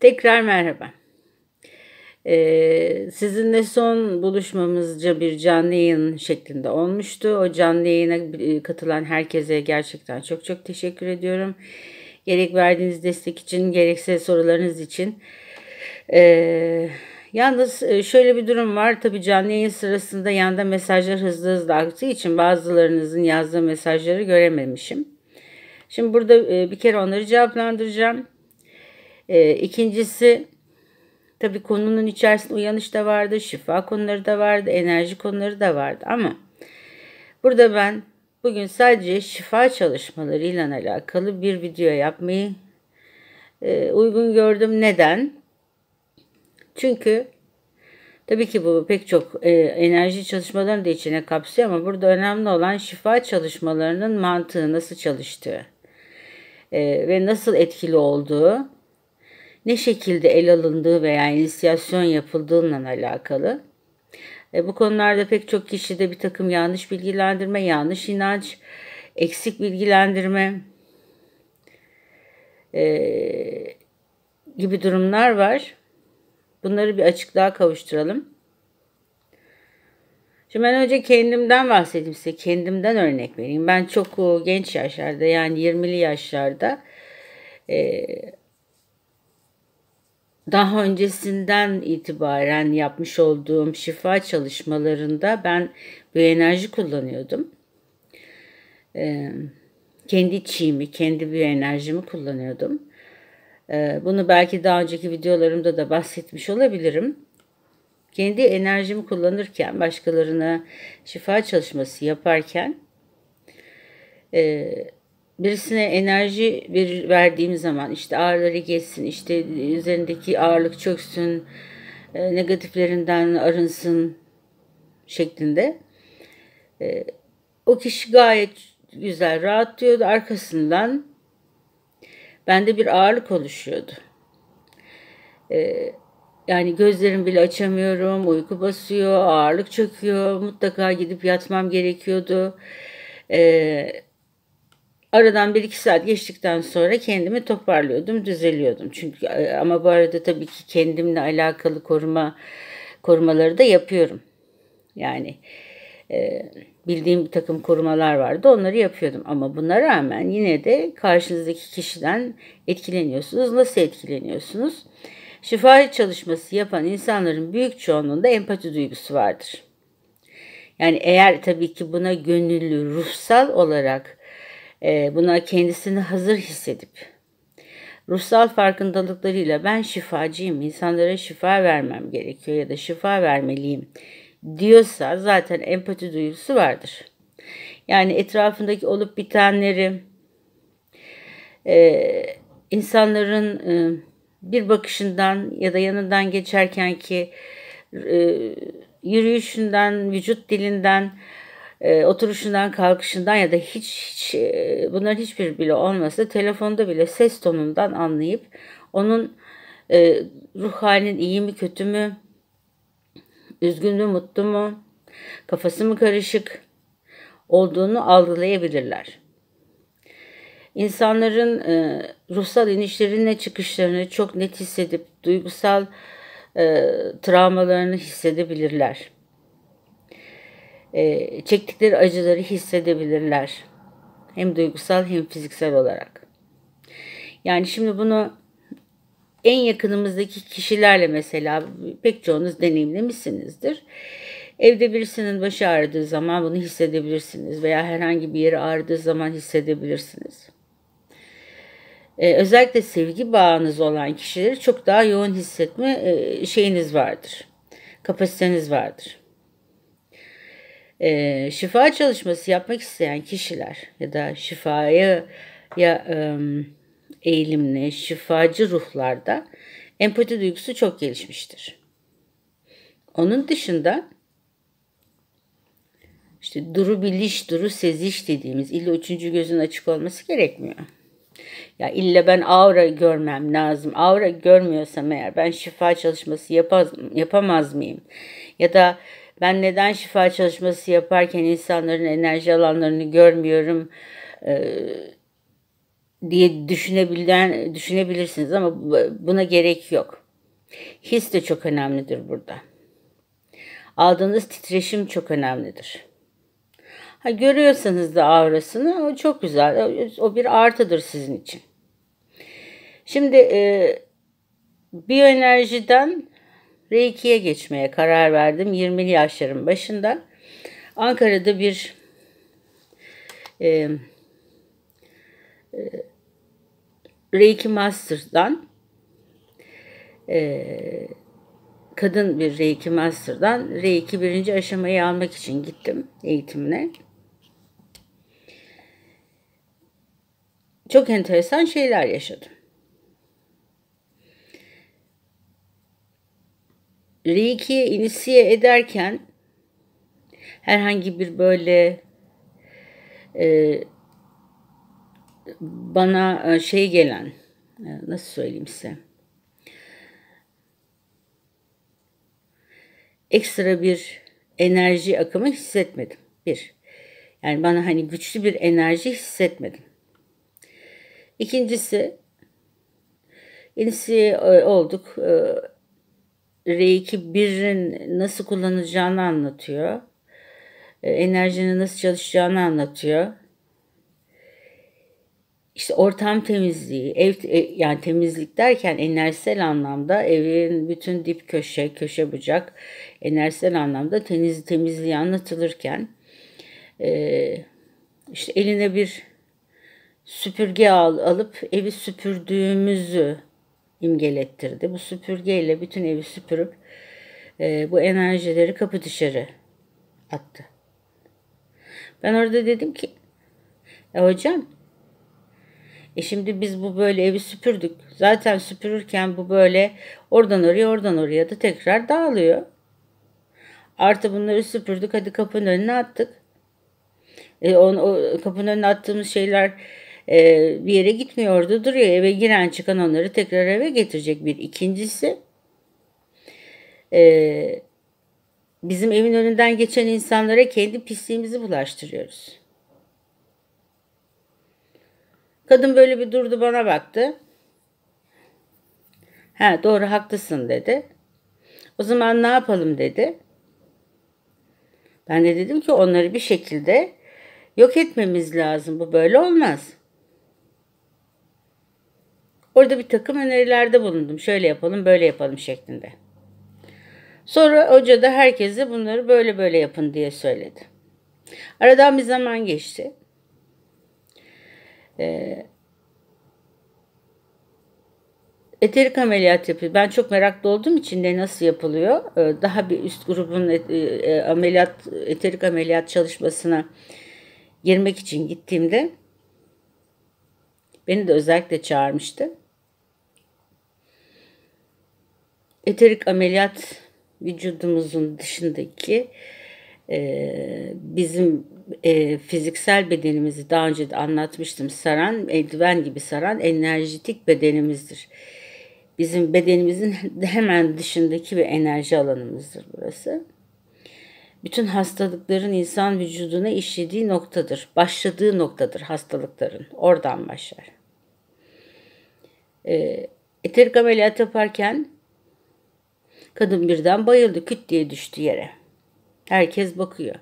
Tekrar merhaba. Ee, sizinle son buluşmamızca bir canlı yayın şeklinde olmuştu. O canlı yayına e, katılan herkese gerçekten çok çok teşekkür ediyorum. Gerek verdiğiniz destek için gerekse sorularınız için. Ee, yalnız e, şöyle bir durum var. Tabii canlı yayın sırasında yanda mesajlar hızlı hızlı aktığı için bazılarınızın yazdığı mesajları görememişim. Şimdi burada e, bir kere onları cevaplandıracağım. E, ikincisi tabii konunun içerisinde uyanış da vardı, şifa konuları da vardı, enerji konuları da vardı ama burada ben bugün sadece şifa çalışmalarıyla alakalı bir video yapmayı e, uygun gördüm. Neden? Çünkü tabii ki bu pek çok e, enerji çalışmalarını da içine kapsıyor ama burada önemli olan şifa çalışmalarının mantığı nasıl çalıştığı e, ve nasıl etkili olduğu ne şekilde el alındığı veya inisiyasyon yapıldığıyla alakalı. E, bu konularda pek çok kişide bir takım yanlış bilgilendirme, yanlış inanç, eksik bilgilendirme e, gibi durumlar var. Bunları bir açıklığa kavuşturalım. Şimdi ben önce kendimden bahsedeyim size. Kendimden örnek vereyim. Ben çok genç yaşlarda yani 20'li yaşlarda e, daha öncesinden itibaren yapmış olduğum şifa çalışmalarında ben bu enerji kullanıyordum. Ee, kendi çiğimi, kendi bir enerjimi kullanıyordum. Ee, bunu belki daha önceki videolarımda da bahsetmiş olabilirim. Kendi enerjimi kullanırken, başkalarına şifa çalışması yaparken e, birisine enerji verir, verdiğim zaman işte ağrıları geçsin, işte üzerindeki ağırlık çöksün, e, negatiflerinden arınsın şeklinde. E, o kişi gayet güzel rahatlıyordu. Arkasından bende bir ağırlık oluşuyordu. E, yani gözlerimi bile açamıyorum, uyku basıyor, ağırlık çöküyor. Mutlaka gidip yatmam gerekiyordu. Eee Aradan bir iki saat geçtikten sonra kendimi toparlıyordum, düzeliyordum. Çünkü e, ama bu arada tabii ki kendimle alakalı koruma korumaları da yapıyorum. Yani e, bildiğim bir takım korumalar vardı, onları yapıyordum. Ama buna rağmen yine de karşınızdaki kişiden etkileniyorsunuz. Nasıl etkileniyorsunuz? Şifa çalışması yapan insanların büyük çoğunluğunda empati duygusu vardır. Yani eğer tabii ki buna gönüllü, ruhsal olarak ee, buna kendisini hazır hissedip ruhsal farkındalıklarıyla ben şifacıyım, insanlara şifa vermem gerekiyor ya da şifa vermeliyim diyorsa zaten empati duygusu vardır. Yani etrafındaki olup bitenleri, e, insanların e, bir bakışından ya da yanından geçerken ki e, yürüyüşünden, vücut dilinden, e, oturuşundan kalkışından ya da hiç, hiç e, bunların hiçbir bile olmasa telefonda bile ses tonundan anlayıp onun e, ruh halinin iyi mi kötü mü, üzgün mü mutlu mu, kafası mı karışık olduğunu algılayabilirler. İnsanların e, ruhsal inişlerine çıkışlarını çok net hissedip duygusal e, travmalarını hissedebilirler e, çektikleri acıları hissedebilirler. Hem duygusal hem fiziksel olarak. Yani şimdi bunu en yakınımızdaki kişilerle mesela pek çoğunuz deneyimlemişsinizdir. Evde birisinin başı ağrıdığı zaman bunu hissedebilirsiniz veya herhangi bir yeri ağrıdığı zaman hissedebilirsiniz. Ee, özellikle sevgi bağınız olan kişileri çok daha yoğun hissetme e, şeyiniz vardır. Kapasiteniz vardır e, şifa çalışması yapmak isteyen kişiler ya da şifaya ya e, eğilimli şifacı ruhlarda empati duygusu çok gelişmiştir. Onun dışında işte duru biliş, duru seziş dediğimiz illa üçüncü gözün açık olması gerekmiyor. Ya illa ben aura görmem lazım. Aura görmüyorsam eğer ben şifa çalışması yapaz, yapamaz mıyım? Ya da ben neden şifa çalışması yaparken insanların enerji alanlarını görmüyorum e, diye düşünebilen düşünebilirsiniz ama buna gerek yok. His de çok önemlidir burada. Aldığınız titreşim çok önemlidir. Ha, görüyorsanız da avrasını o çok güzel. O bir artıdır sizin için. Şimdi e, biyoenerjiden R2'ye geçmeye karar verdim 20'li yaşların başında. Ankara'da bir e, e, r Master'dan e, kadın bir Reiki Master'dan Reiki birinci aşamayı almak için gittim eğitimine. Çok enteresan şeyler yaşadım. Reiki'ye inisiye ederken herhangi bir böyle e, bana e, şey gelen e, nasıl söyleyeyim size ekstra bir enerji akımı hissetmedim. Bir. Yani bana hani güçlü bir enerji hissetmedim. İkincisi inisiye e, olduk. R2 birin nasıl kullanacağını anlatıyor. E, enerjinin nasıl çalışacağını anlatıyor. İşte ortam temizliği, ev e, yani temizlik derken enerjisel anlamda evin bütün dip köşe, köşe bucak enerjisel anlamda temiz temizliği anlatılırken e, işte eline bir süpürge al, alıp evi süpürdüğümüzü imgelettirdi. Bu süpürgeyle bütün evi süpürüp e, bu enerjileri kapı dışarı attı. Ben orada dedim ki e hocam e şimdi biz bu böyle evi süpürdük. Zaten süpürürken bu böyle oradan oraya oradan oraya da tekrar dağılıyor. Artı bunları süpürdük hadi kapının önüne attık. E, on, o, kapının önüne attığımız şeyler e, bir yere gitmiyordu duruyor eve giren çıkan onları tekrar eve getirecek bir ikincisi e, bizim evin önünden geçen insanlara kendi pisliğimizi bulaştırıyoruz. Kadın böyle bir durdu bana baktı. Ha doğru haklısın dedi. O zaman ne yapalım dedi. Ben de dedim ki onları bir şekilde yok etmemiz lazım. Bu böyle olmaz. Orada bir takım önerilerde bulundum. Şöyle yapalım, böyle yapalım şeklinde. Sonra hoca da herkese bunları böyle böyle yapın diye söyledi. Aradan bir zaman geçti. Ee, eterik ameliyat yapıyor. Ben çok meraklı olduğum için de nasıl yapılıyor? Ee, daha bir üst grubun et, e, e ameliyat eterik ameliyat çalışmasına girmek için gittiğimde beni de özellikle çağırmıştı. Eterik ameliyat vücudumuzun dışındaki e, bizim e, fiziksel bedenimizi daha önce de anlatmıştım saran, eldiven gibi saran enerjitik bedenimizdir. Bizim bedenimizin hemen dışındaki bir enerji alanımızdır burası. Bütün hastalıkların insan vücuduna işlediği noktadır. Başladığı noktadır hastalıkların. Oradan başlar. E, eterik ameliyat yaparken Kadın birden bayıldı küt diye düştü yere. Herkes bakıyor.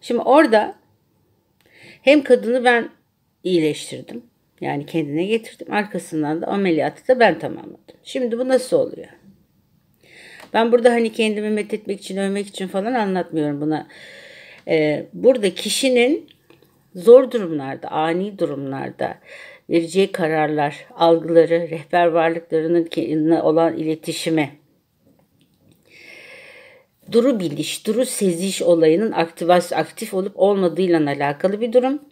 Şimdi orada hem kadını ben iyileştirdim. Yani kendine getirdim. Arkasından da ameliyatı da ben tamamladım. Şimdi bu nasıl oluyor? Ben burada hani kendimi met etmek için, övmek için falan anlatmıyorum buna. Ee, burada kişinin zor durumlarda, ani durumlarda vereceği kararlar, algıları, rehber varlıklarının olan iletişimi, duru biliş, duru seziş olayının aktivas, aktif olup olmadığıyla alakalı bir durum.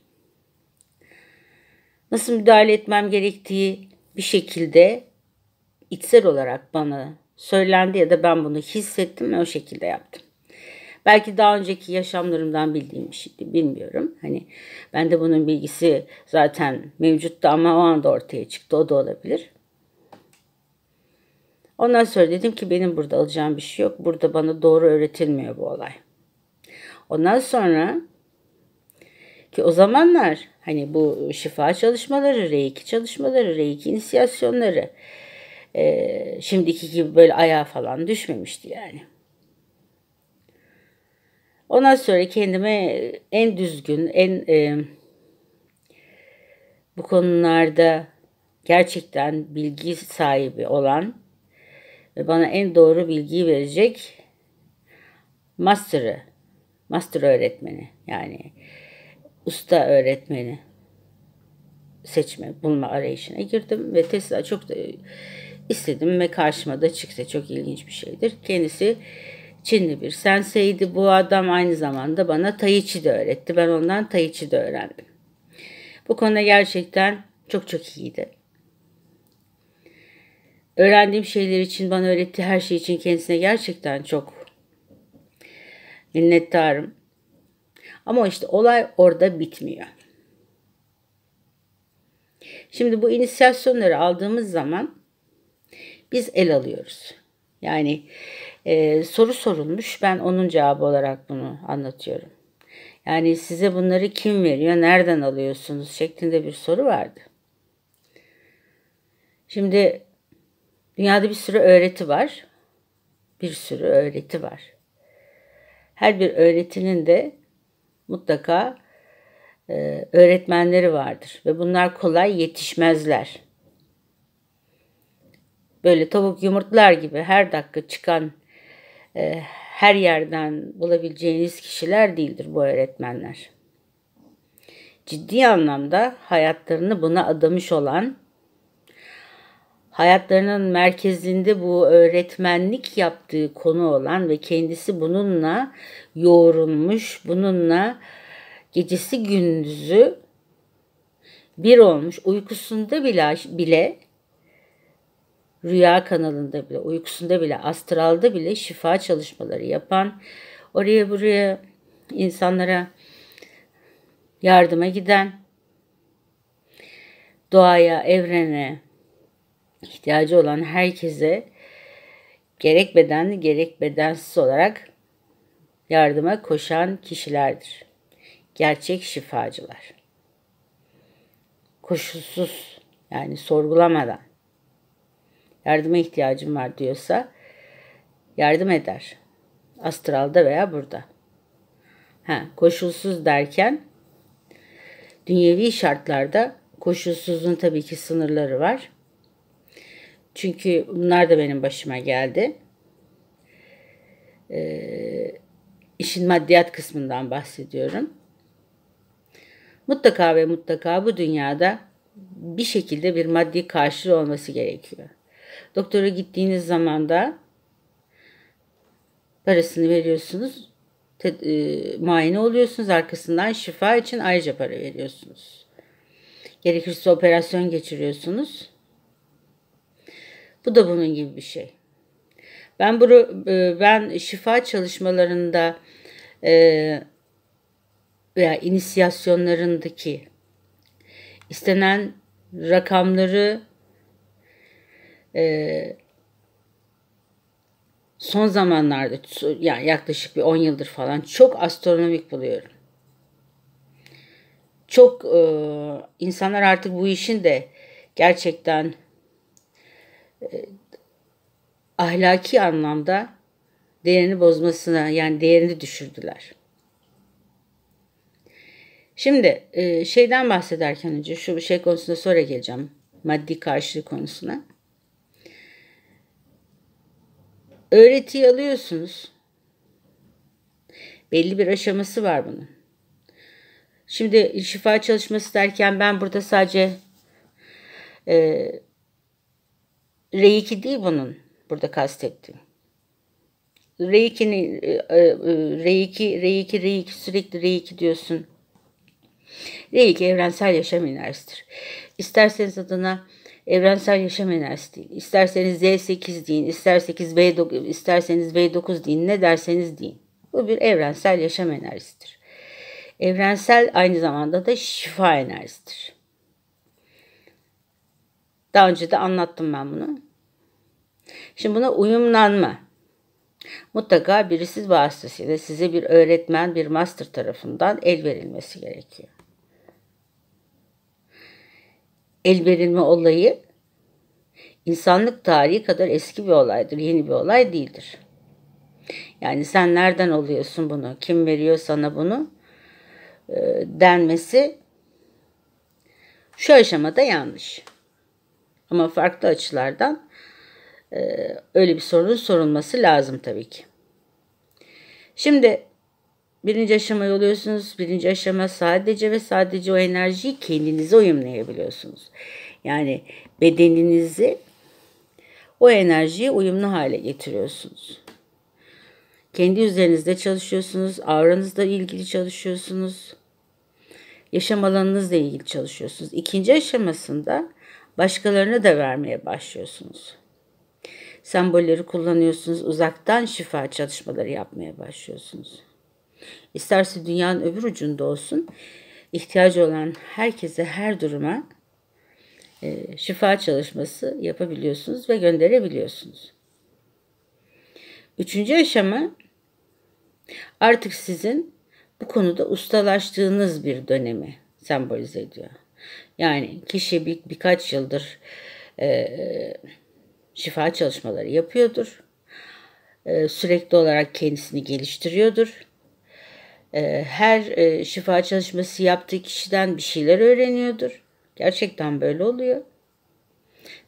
Nasıl müdahale etmem gerektiği bir şekilde içsel olarak bana söylendi ya da ben bunu hissettim ve o şekilde yaptım. Belki daha önceki yaşamlarımdan bildiğim bir şeydi bilmiyorum. Hani ben de bunun bilgisi zaten mevcuttu ama o anda ortaya çıktı o da olabilir. Ondan sonra dedim ki benim burada alacağım bir şey yok. Burada bana doğru öğretilmiyor bu olay. Ondan sonra ki o zamanlar hani bu şifa çalışmaları, reiki çalışmaları, reiki inisiyasyonları e, şimdiki gibi böyle ayağa falan düşmemişti yani. Ondan sonra kendime en düzgün, en e, bu konularda gerçekten bilgi sahibi olan ve bana en doğru bilgiyi verecek master'ı, master öğretmeni yani usta öğretmeni seçme, bulma arayışına girdim ve Tesla çok da istedim ve karşıma da çıktı. Çok ilginç bir şeydir. Kendisi Çinli bir senseydi. Bu adam aynı zamanda bana Tai Chi de öğretti. Ben ondan Tai Chi de öğrendim. Bu konuda gerçekten çok çok iyiydi. Öğrendiğim şeyler için, bana öğrettiği her şey için kendisine gerçekten çok minnettarım. Ama işte olay orada bitmiyor. Şimdi bu inisiyasyonları aldığımız zaman biz el alıyoruz. Yani e, soru sorulmuş. Ben onun cevabı olarak bunu anlatıyorum. Yani size bunları kim veriyor, nereden alıyorsunuz şeklinde bir soru vardı. Şimdi dünyada bir sürü öğreti var. Bir sürü öğreti var. Her bir öğretinin de mutlaka e, öğretmenleri vardır ve bunlar kolay yetişmezler. Böyle tavuk yumurtlar gibi her dakika çıkan e, her yerden bulabileceğiniz kişiler değildir bu öğretmenler. Ciddi anlamda hayatlarını buna adamış olan, hayatlarının merkezinde bu öğretmenlik yaptığı konu olan ve kendisi bununla yoğrulmuş, bununla gecesi gündüzü bir olmuş, uykusunda bile, bile rüya kanalında bile, uykusunda bile, astralda bile şifa çalışmaları yapan, oraya buraya insanlara yardıma giden, doğaya, evrene ihtiyacı olan herkese gerek bedenli gerek bedensiz olarak yardıma koşan kişilerdir. Gerçek şifacılar. Koşulsuz yani sorgulamadan yardıma ihtiyacım var diyorsa yardım eder. Astralda veya burada. Ha, koşulsuz derken dünyevi şartlarda koşulsuzun tabii ki sınırları var. Çünkü bunlar da benim başıma geldi. Ee, işin maddiyat kısmından bahsediyorum. Mutlaka ve mutlaka bu dünyada bir şekilde bir maddi karşılığı olması gerekiyor. Doktora gittiğiniz zaman da parasını veriyorsunuz. Te, e, muayene oluyorsunuz. Arkasından şifa için ayrıca para veriyorsunuz. Gerekirse operasyon geçiriyorsunuz. Bu da bunun gibi bir şey. Ben bunu e, ben şifa çalışmalarında e, veya inisiyasyonlarındaki istenen rakamları e, son zamanlarda yani yaklaşık bir 10 yıldır falan çok astronomik buluyorum. Çok e, insanlar artık bu işin de gerçekten e, ahlaki anlamda değerini bozmasına yani değerini düşürdüler. Şimdi e, şeyden bahsederken önce şu şey konusunda sonra geleceğim. Maddi karşılık konusuna. Öğretiyi alıyorsunuz. Belli bir aşaması var bunun. Şimdi şifa çalışması derken ben burada sadece e, reiki değil bunun burada kastettiğim. Reiki'nin e, e, e, reiki, reiki, reiki sürekli reiki diyorsun. Reiki evrensel yaşam enerjisidir. İsterseniz adına evrensel yaşam enerjisi deyin. İsterseniz Z8 deyin, isterseniz v 9 isterseniz B9 deyin, ne derseniz deyin. Bu bir evrensel yaşam enerjisidir. Evrensel aynı zamanda da şifa enerjisidir. Daha önce de anlattım ben bunu. Şimdi buna uyumlanma. Mutlaka birisi vasıtasıyla size bir öğretmen, bir master tarafından el verilmesi gerekiyor. el verilme olayı insanlık tarihi kadar eski bir olaydır, yeni bir olay değildir. Yani sen nereden oluyorsun bunu, kim veriyor sana bunu e, denmesi şu aşamada yanlış. Ama farklı açılardan e, öyle bir sorunun sorulması lazım tabii ki. Şimdi Birinci aşamayı oluyorsunuz. Birinci aşama sadece ve sadece o enerjiyi kendinize uyumlayabiliyorsunuz. Yani bedeninizi o enerjiye uyumlu hale getiriyorsunuz. Kendi üzerinizde çalışıyorsunuz, avranızla ilgili çalışıyorsunuz, yaşam alanınızla ilgili çalışıyorsunuz. İkinci aşamasında başkalarına da vermeye başlıyorsunuz. Sembolleri kullanıyorsunuz, uzaktan şifa çalışmaları yapmaya başlıyorsunuz isterse dünyanın öbür ucunda olsun ihtiyacı olan herkese her duruma e, şifa çalışması yapabiliyorsunuz ve gönderebiliyorsunuz. Üçüncü aşama artık sizin bu konuda ustalaştığınız bir dönemi sembolize ediyor. Yani kişi bir, birkaç yıldır e, şifa çalışmaları yapıyordur. E, sürekli olarak kendisini geliştiriyordur. E, her e, şifa çalışması yaptığı kişiden bir şeyler öğreniyordur. Gerçekten böyle oluyor.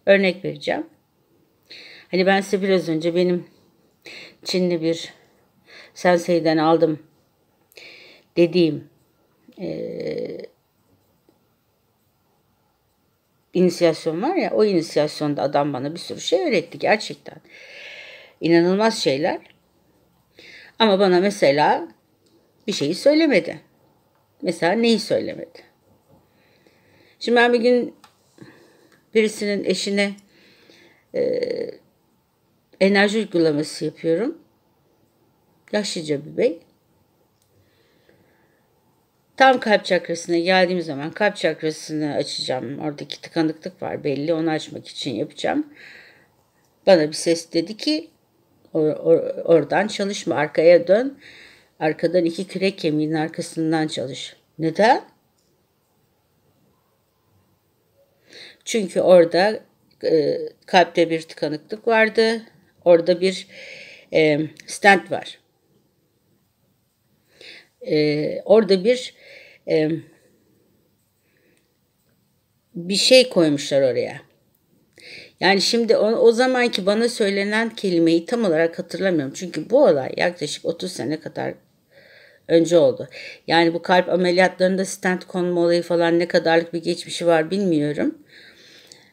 Örnek vereceğim. Hani ben size biraz önce benim Çinli bir senseyden aldım dediğim e, inisiyasyon var ya o inisiyasyonda adam bana bir sürü şey öğretti gerçekten. İnanılmaz şeyler. Ama bana mesela bir şeyi söylemedi. Mesela neyi söylemedi? Şimdi ben bir gün birisinin eşine e, enerji uygulaması yapıyorum. Yaşlıca bir bey. Tam kalp çakrasına geldiğim zaman kalp çakrasını açacağım. Oradaki tıkanıklık var belli. Onu açmak için yapacağım. Bana bir ses dedi ki or, or, oradan çalışma arkaya dön Arkadan iki kürek kemiğinin arkasından çalış. Neden? Çünkü orada e, kalpte bir tıkanıklık vardı. Orada bir e, stent var. E, orada bir e, bir şey koymuşlar oraya. Yani şimdi o, o zamanki bana söylenen kelimeyi tam olarak hatırlamıyorum. Çünkü bu olay yaklaşık 30 sene kadar önce oldu. Yani bu kalp ameliyatlarında stent konma olayı falan ne kadarlık bir geçmişi var bilmiyorum.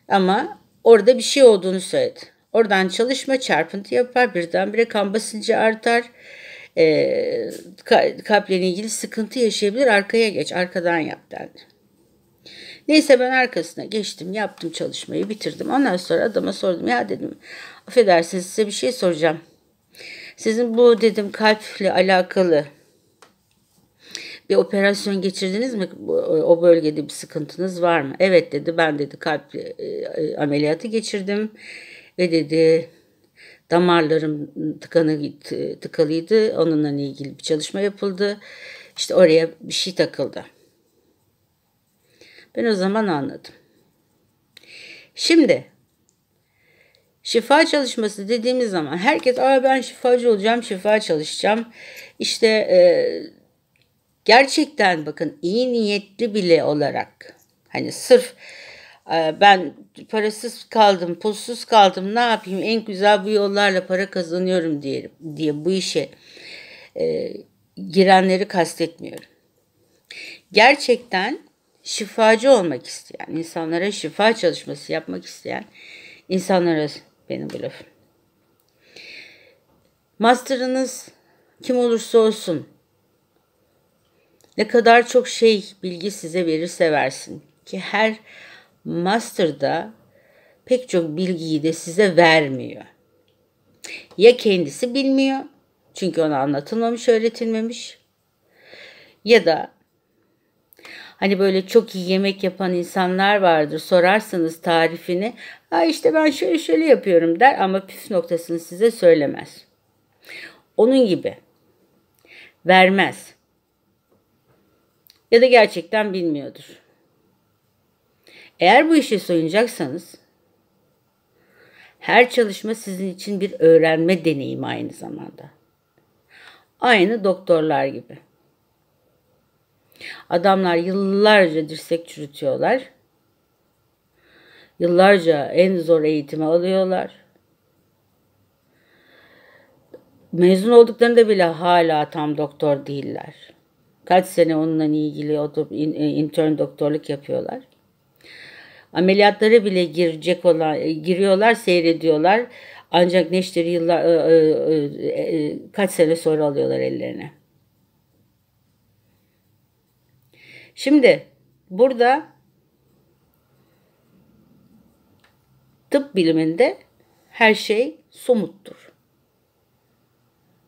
Ama orada bir şey olduğunu söyledi. Oradan çalışma çarpıntı yapar birdenbire kan basıncı artar. E, kalple ilgili sıkıntı yaşayabilir arkaya geç arkadan yap dendi. Neyse ben arkasına geçtim yaptım çalışmayı bitirdim. Ondan sonra adama sordum ya dedim affedersiniz size bir şey soracağım. Sizin bu dedim kalple alakalı bir operasyon geçirdiniz mi? O bölgede bir sıkıntınız var mı? Evet dedi ben dedi kalp e, e ameliyatı geçirdim ve dedi damarlarım tıkanı tıkalıydı. Onunla ilgili bir çalışma yapıldı. İşte oraya bir şey takıldı. Ben o zaman anladım. Şimdi şifa çalışması dediğimiz zaman herkes Aa, ben şifacı olacağım, şifa çalışacağım. İşte e, gerçekten bakın iyi niyetli bile olarak hani sırf e, ben parasız kaldım, pulsuz kaldım ne yapayım en güzel bu yollarla para kazanıyorum diyelim diye bu işe e, girenleri kastetmiyorum. Gerçekten şifacı olmak isteyen, insanlara şifa çalışması yapmak isteyen insanlara benim bu lafım. Master'ınız kim olursa olsun ne kadar çok şey bilgi size verirse versin ki her master da pek çok bilgiyi de size vermiyor. Ya kendisi bilmiyor çünkü ona anlatılmamış, öğretilmemiş ya da Hani böyle çok iyi yemek yapan insanlar vardır. Sorarsanız tarifini. Ha işte ben şöyle şöyle yapıyorum der ama püf noktasını size söylemez. Onun gibi. Vermez ya da gerçekten bilmiyordur. Eğer bu işe soyunacaksanız her çalışma sizin için bir öğrenme deneyimi aynı zamanda. Aynı doktorlar gibi. Adamlar yıllarca dirsek çürütüyorlar. Yıllarca en zor eğitimi alıyorlar. Mezun olduklarında bile hala tam doktor değiller. Kaç sene onunla ilgili oturup e, intern doktorluk yapıyorlar. ameliyatları bile girecek olan e, giriyorlar, seyrediyorlar. Ancak neşteri yıllar e, kaç sene sonra alıyorlar ellerine. Şimdi burada tıp biliminde her şey somuttur.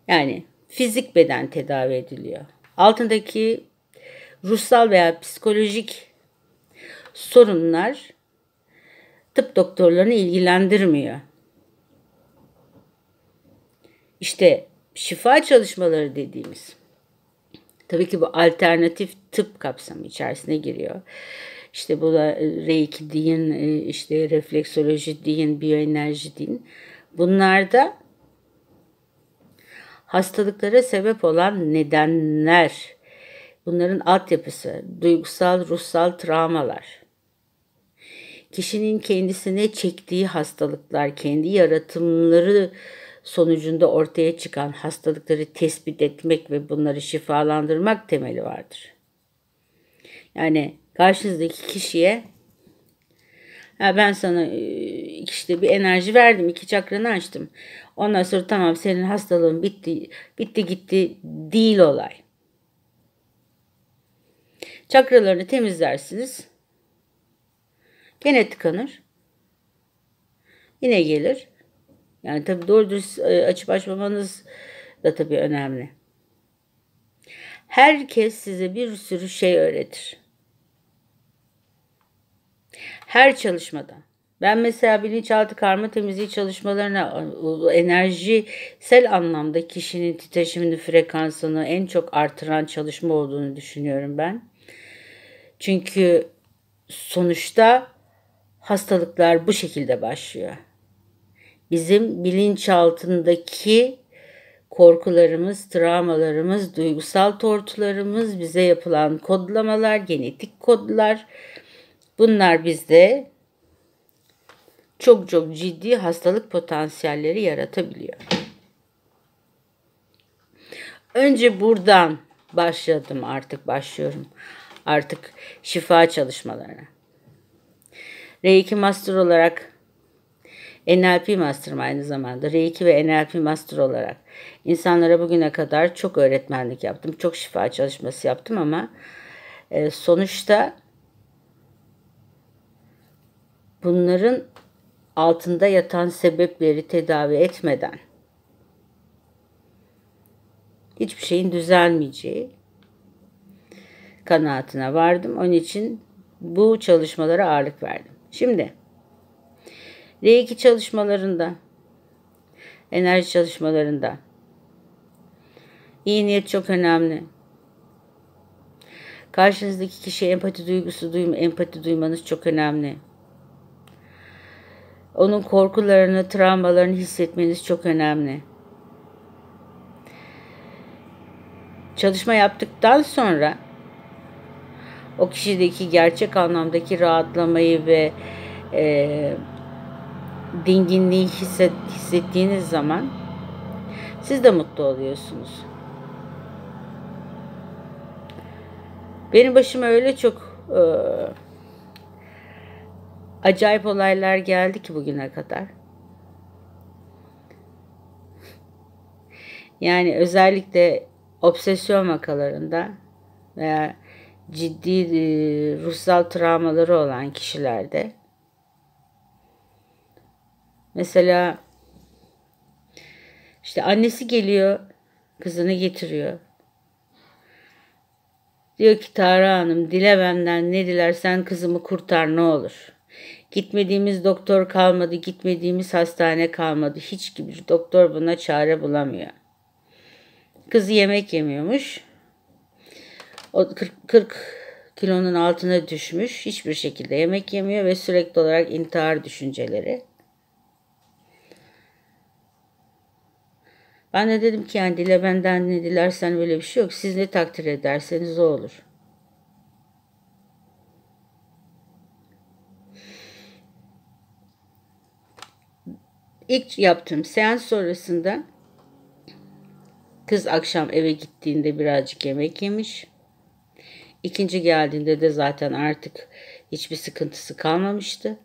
Yani fizik beden tedavi ediliyor altındaki ruhsal veya psikolojik sorunlar tıp doktorlarını ilgilendirmiyor. İşte şifa çalışmaları dediğimiz tabii ki bu alternatif tıp kapsamı içerisine giriyor. İşte bu da e, reiki deyin, e, işte refleksoloji deyin, biyoenerji deyin. Bunlarda hastalıklara sebep olan nedenler, bunların altyapısı, duygusal, ruhsal travmalar, kişinin kendisine çektiği hastalıklar, kendi yaratımları sonucunda ortaya çıkan hastalıkları tespit etmek ve bunları şifalandırmak temeli vardır. Yani karşınızdaki kişiye ya ben sana e, işte bir enerji verdim. iki çakranı açtım. Ondan sonra tamam senin hastalığın bitti. Bitti gitti değil olay. Çakralarını temizlersiniz. Gene tıkanır. Yine gelir. Yani tabii doğru dürüst e, açıp açmamanız da tabii önemli. Herkes size bir sürü şey öğretir. Her çalışmada. Ben mesela bilinçaltı karma temizliği çalışmalarına enerjisel anlamda kişinin titreşimini, frekansını en çok artıran çalışma olduğunu düşünüyorum ben. Çünkü sonuçta hastalıklar bu şekilde başlıyor. Bizim bilinçaltındaki korkularımız, travmalarımız, duygusal tortularımız, bize yapılan kodlamalar, genetik kodlar, Bunlar bizde çok çok ciddi hastalık potansiyelleri yaratabiliyor. Önce buradan başladım artık başlıyorum. Artık şifa çalışmalarına. Reiki Master olarak NLP master aynı zamanda. Reiki ve NLP Master olarak insanlara bugüne kadar çok öğretmenlik yaptım. Çok şifa çalışması yaptım ama e, sonuçta bunların altında yatan sebepleri tedavi etmeden hiçbir şeyin düzelmeyeceği kanaatine vardım. Onun için bu çalışmalara ağırlık verdim. Şimdi R2 çalışmalarında enerji çalışmalarında iyi niyet çok önemli. Karşınızdaki kişiye empati duygusu duyma, empati duymanız çok önemli. Onun korkularını, travmalarını hissetmeniz çok önemli. Çalışma yaptıktan sonra o kişideki gerçek anlamdaki rahatlamayı ve e, dinginliği hisset, hissettiğiniz zaman siz de mutlu oluyorsunuz. Benim başıma öyle çok e, acayip olaylar geldi ki bugüne kadar. Yani özellikle obsesyon makalarında veya ciddi e, ruhsal travmaları olan kişilerde mesela işte annesi geliyor, kızını getiriyor. Diyor ki Tara Hanım dile benden ne dilersen kızımı kurtar ne olur.'' Gitmediğimiz doktor kalmadı, gitmediğimiz hastane kalmadı. Hiç bir doktor buna çare bulamıyor. Kızı yemek yemiyormuş. O 40, 40 kilonun altına düşmüş. Hiçbir şekilde yemek yemiyor ve sürekli olarak intihar düşünceleri. Ben de dedim ki yani dile benden ne dilersen böyle bir şey yok. Siz ne takdir ederseniz o olur. ilk yaptığım seans sonrasında kız akşam eve gittiğinde birazcık yemek yemiş. İkinci geldiğinde de zaten artık hiçbir sıkıntısı kalmamıştı.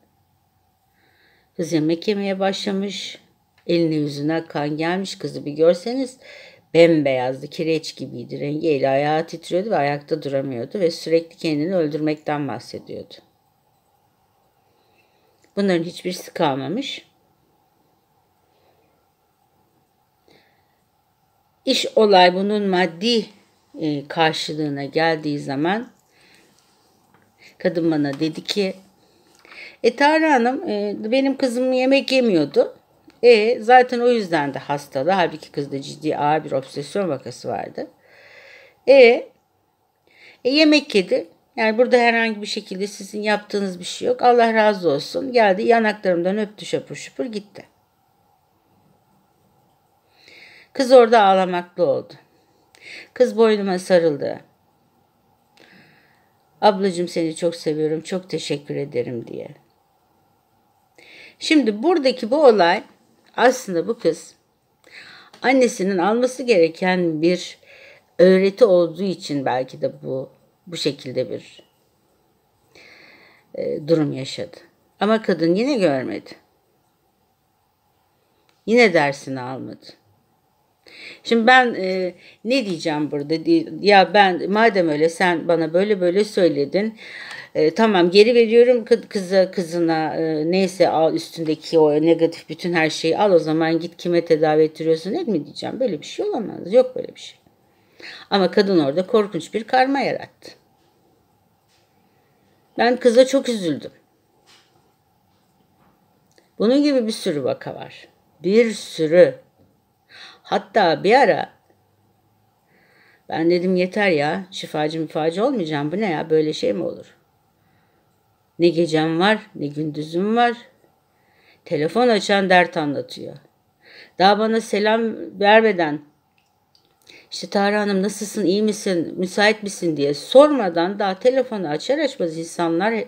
Kız yemek yemeye başlamış. elini yüzüne kan gelmiş kızı bir görseniz bembeyazdı, kireç gibiydi. Rengi eli ayağı titriyordu ve ayakta duramıyordu ve sürekli kendini öldürmekten bahsediyordu. Bunların hiçbirisi kalmamış. İş olay bunun maddi e, karşılığına geldiği zaman kadın bana dedi ki e Tarih Hanım e, benim kızım yemek yemiyordu. E zaten o yüzden de hastalı. Halbuki kızda ciddi ağır bir obsesyon vakası vardı. E, e yemek yedi. Yani burada herhangi bir şekilde sizin yaptığınız bir şey yok. Allah razı olsun. Geldi yanaklarımdan öptü şapur şupur gitti. Kız orada ağlamaklı oldu. Kız boynuma sarıldı. Ablacığım seni çok seviyorum, çok teşekkür ederim diye. Şimdi buradaki bu olay aslında bu kız annesinin alması gereken bir öğreti olduğu için belki de bu bu şekilde bir e, durum yaşadı. Ama kadın yine görmedi. Yine dersini almadı. Şimdi ben e, ne diyeceğim burada? Ya ben madem öyle sen bana böyle böyle söyledin. E, tamam geri veriyorum kıza kızına e, neyse al üstündeki o negatif bütün her şeyi al o zaman git kime tedavi ettiriyorsun ne mi diyeceğim böyle bir şey olamaz yok böyle bir şey. Ama kadın orada korkunç bir karma yarattı. Ben kıza çok üzüldüm. Bunun gibi bir sürü vaka var. Bir sürü. Hatta bir ara ben dedim yeter ya şifacı mifacı olmayacağım bu ne ya böyle şey mi olur? Ne gecem var ne gündüzüm var. Telefon açan dert anlatıyor. Daha bana selam vermeden işte Tarih Hanım nasılsın, iyi misin, müsait misin diye sormadan daha telefonu açar açmaz insanlar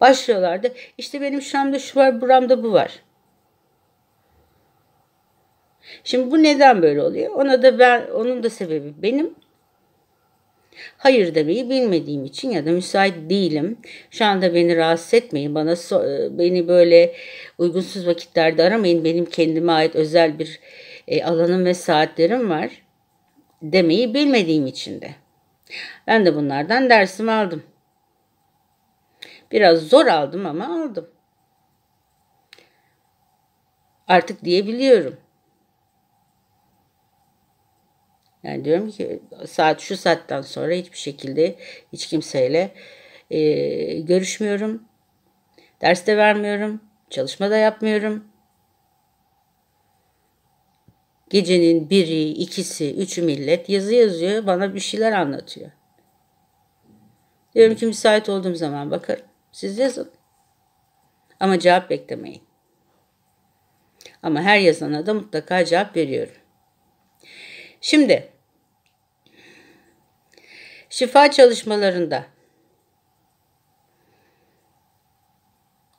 başlıyorlardı. İşte benim şuramda şu var, buramda bu var. Şimdi bu neden böyle oluyor? Ona da ben onun da sebebi benim hayır demeyi bilmediğim için ya da müsait değilim. Şu anda beni rahatsız etmeyin. Bana e, beni böyle uygunsuz vakitlerde aramayın. Benim kendime ait özel bir e, alanım ve saatlerim var demeyi bilmediğim için de. Ben de bunlardan dersimi aldım. Biraz zor aldım ama aldım. Artık diyebiliyorum. Yani diyorum ki saat şu saatten sonra hiçbir şekilde hiç kimseyle e, görüşmüyorum. Ders de vermiyorum. Çalışma da yapmıyorum. Gecenin biri, ikisi, üçü millet yazı yazıyor. Bana bir şeyler anlatıyor. Diyorum ki müsait olduğum zaman bakarım. Siz yazın. Ama cevap beklemeyin. Ama her yazana da mutlaka cevap veriyorum. Şimdi şifa çalışmalarında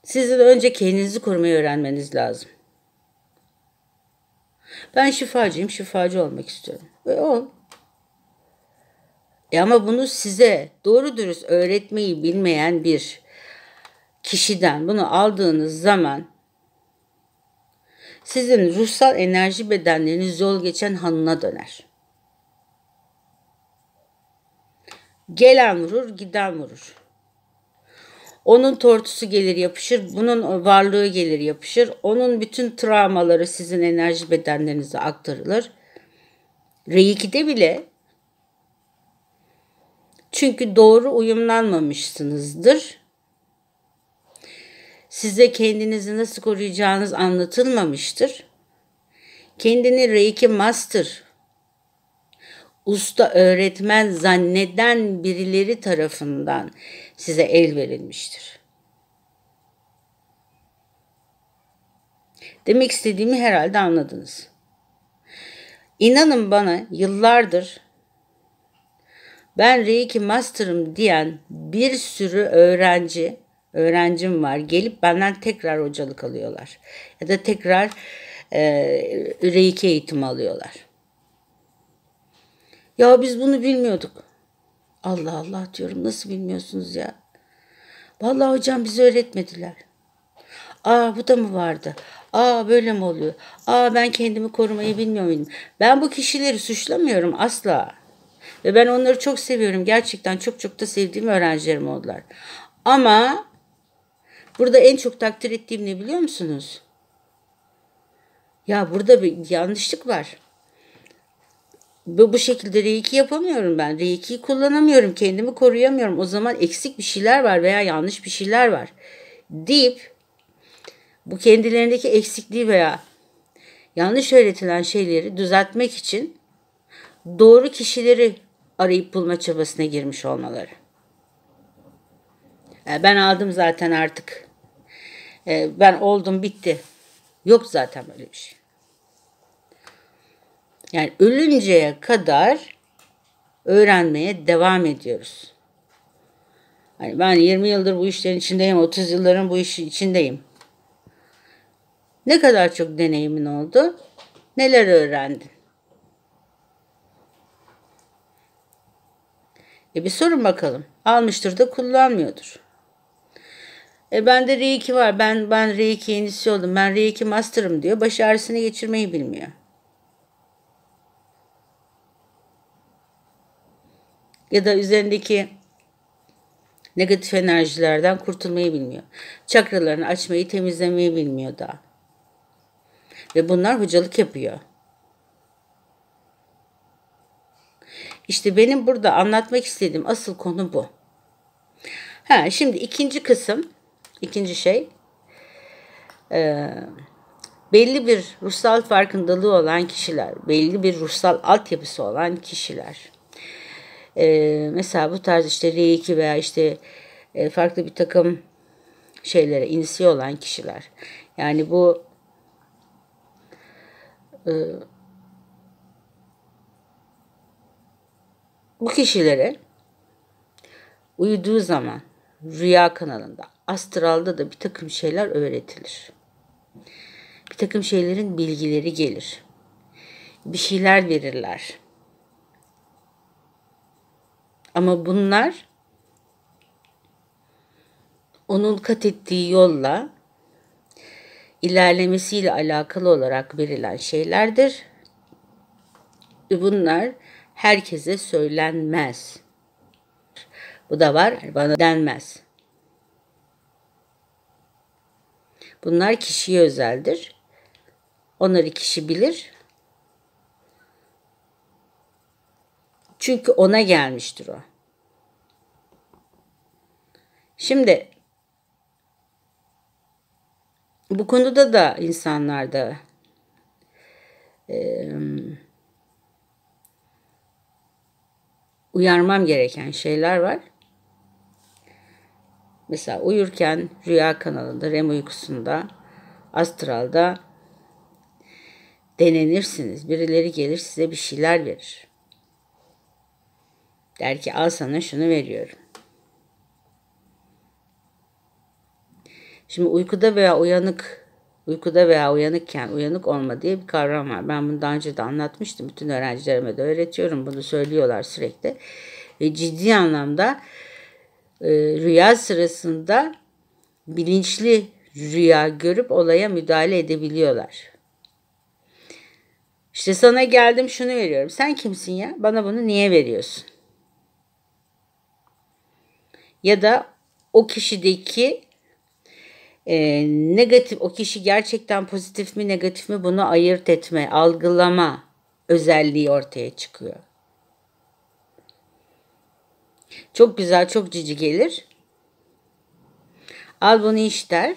sizin önce kendinizi korumayı öğrenmeniz lazım. Ben şifacıyım, şifacı olmak istiyorum. Ve ol. E ama bunu size doğru dürüst öğretmeyi bilmeyen bir kişiden bunu aldığınız zaman sizin ruhsal enerji bedenleriniz yol geçen hanına döner. Gelen vurur, giden vurur. Onun tortusu gelir yapışır, bunun varlığı gelir yapışır. Onun bütün travmaları sizin enerji bedenlerinize aktarılır. Reiki'de bile çünkü doğru uyumlanmamışsınızdır. Size kendinizi nasıl koruyacağınız anlatılmamıştır. Kendini Reiki Master usta öğretmen zanneden birileri tarafından size el verilmiştir. Demek istediğimi herhalde anladınız. İnanın bana yıllardır ben Reiki Master'ım diyen bir sürü öğrenci, öğrencim var. Gelip benden tekrar hocalık alıyorlar. Ya da tekrar e, Reiki eğitimi alıyorlar. Ya biz bunu bilmiyorduk. Allah Allah diyorum nasıl bilmiyorsunuz ya? Vallahi hocam bizi öğretmediler. Aa bu da mı vardı? Aa böyle mi oluyor? Aa ben kendimi korumayı bilmiyor muydum? Ben bu kişileri suçlamıyorum asla. Ve ben onları çok seviyorum. Gerçekten çok çok da sevdiğim öğrencilerim oldular. Ama burada en çok takdir ettiğim ne biliyor musunuz? Ya burada bir yanlışlık var bu, bu şekilde reiki yapamıyorum ben. reiki kullanamıyorum. Kendimi koruyamıyorum. O zaman eksik bir şeyler var veya yanlış bir şeyler var deyip bu kendilerindeki eksikliği veya yanlış öğretilen şeyleri düzeltmek için doğru kişileri arayıp bulma çabasına girmiş olmaları. E, ben aldım zaten artık. E, ben oldum bitti. Yok zaten böyle bir şey. Yani ölünceye kadar öğrenmeye devam ediyoruz. Yani ben 20 yıldır bu işlerin içindeyim, 30 yılların bu işi içindeyim. Ne kadar çok deneyimin oldu? Neler öğrendin? E bir sorun bakalım. Almıştır da kullanmıyordur. E ben de Reiki var. Ben ben Reiki yenisi oldum. Ben Reiki master'ım diyor. Baş ağrısını geçirmeyi bilmiyor. ya da üzerindeki negatif enerjilerden kurtulmayı bilmiyor. Çakralarını açmayı, temizlemeyi bilmiyor daha. Ve bunlar hocalık yapıyor. İşte benim burada anlatmak istediğim asıl konu bu. Ha, şimdi ikinci kısım, ikinci şey. Ee, belli bir ruhsal farkındalığı olan kişiler, belli bir ruhsal altyapısı olan kişiler. E, mesela bu tarz işte R2 veya işte e, farklı bir takım şeylere inisiye olan kişiler. Yani bu e, bu kişilere uyuduğu zaman rüya kanalında, astralda da bir takım şeyler öğretilir. Bir takım şeylerin bilgileri gelir. Bir şeyler verirler. Ama bunlar onun kat ettiği yolla ilerlemesiyle alakalı olarak verilen şeylerdir. Bunlar herkese söylenmez. Bu da var, bana denmez. Bunlar kişiye özeldir. Onları kişi bilir Çünkü ona gelmiştir o. Şimdi bu konuda da insanlarda e, uyarmam gereken şeyler var. Mesela uyurken rüya kanalında, REM uykusunda, astralda denenirsiniz. Birileri gelir size bir şeyler verir. Der ki al sana şunu veriyorum. Şimdi uykuda veya uyanık uykuda veya uyanıkken uyanık olma diye bir kavram var. Ben bunu daha önce de anlatmıştım. Bütün öğrencilerime de öğretiyorum. Bunu söylüyorlar sürekli. Ve ciddi anlamda e, rüya sırasında bilinçli rüya görüp olaya müdahale edebiliyorlar. İşte sana geldim şunu veriyorum. Sen kimsin ya? Bana bunu niye veriyorsun? ya da o kişideki e, negatif o kişi gerçekten pozitif mi negatif mi bunu ayırt etme, algılama özelliği ortaya çıkıyor. Çok güzel, çok cici gelir. Al bunu iş der.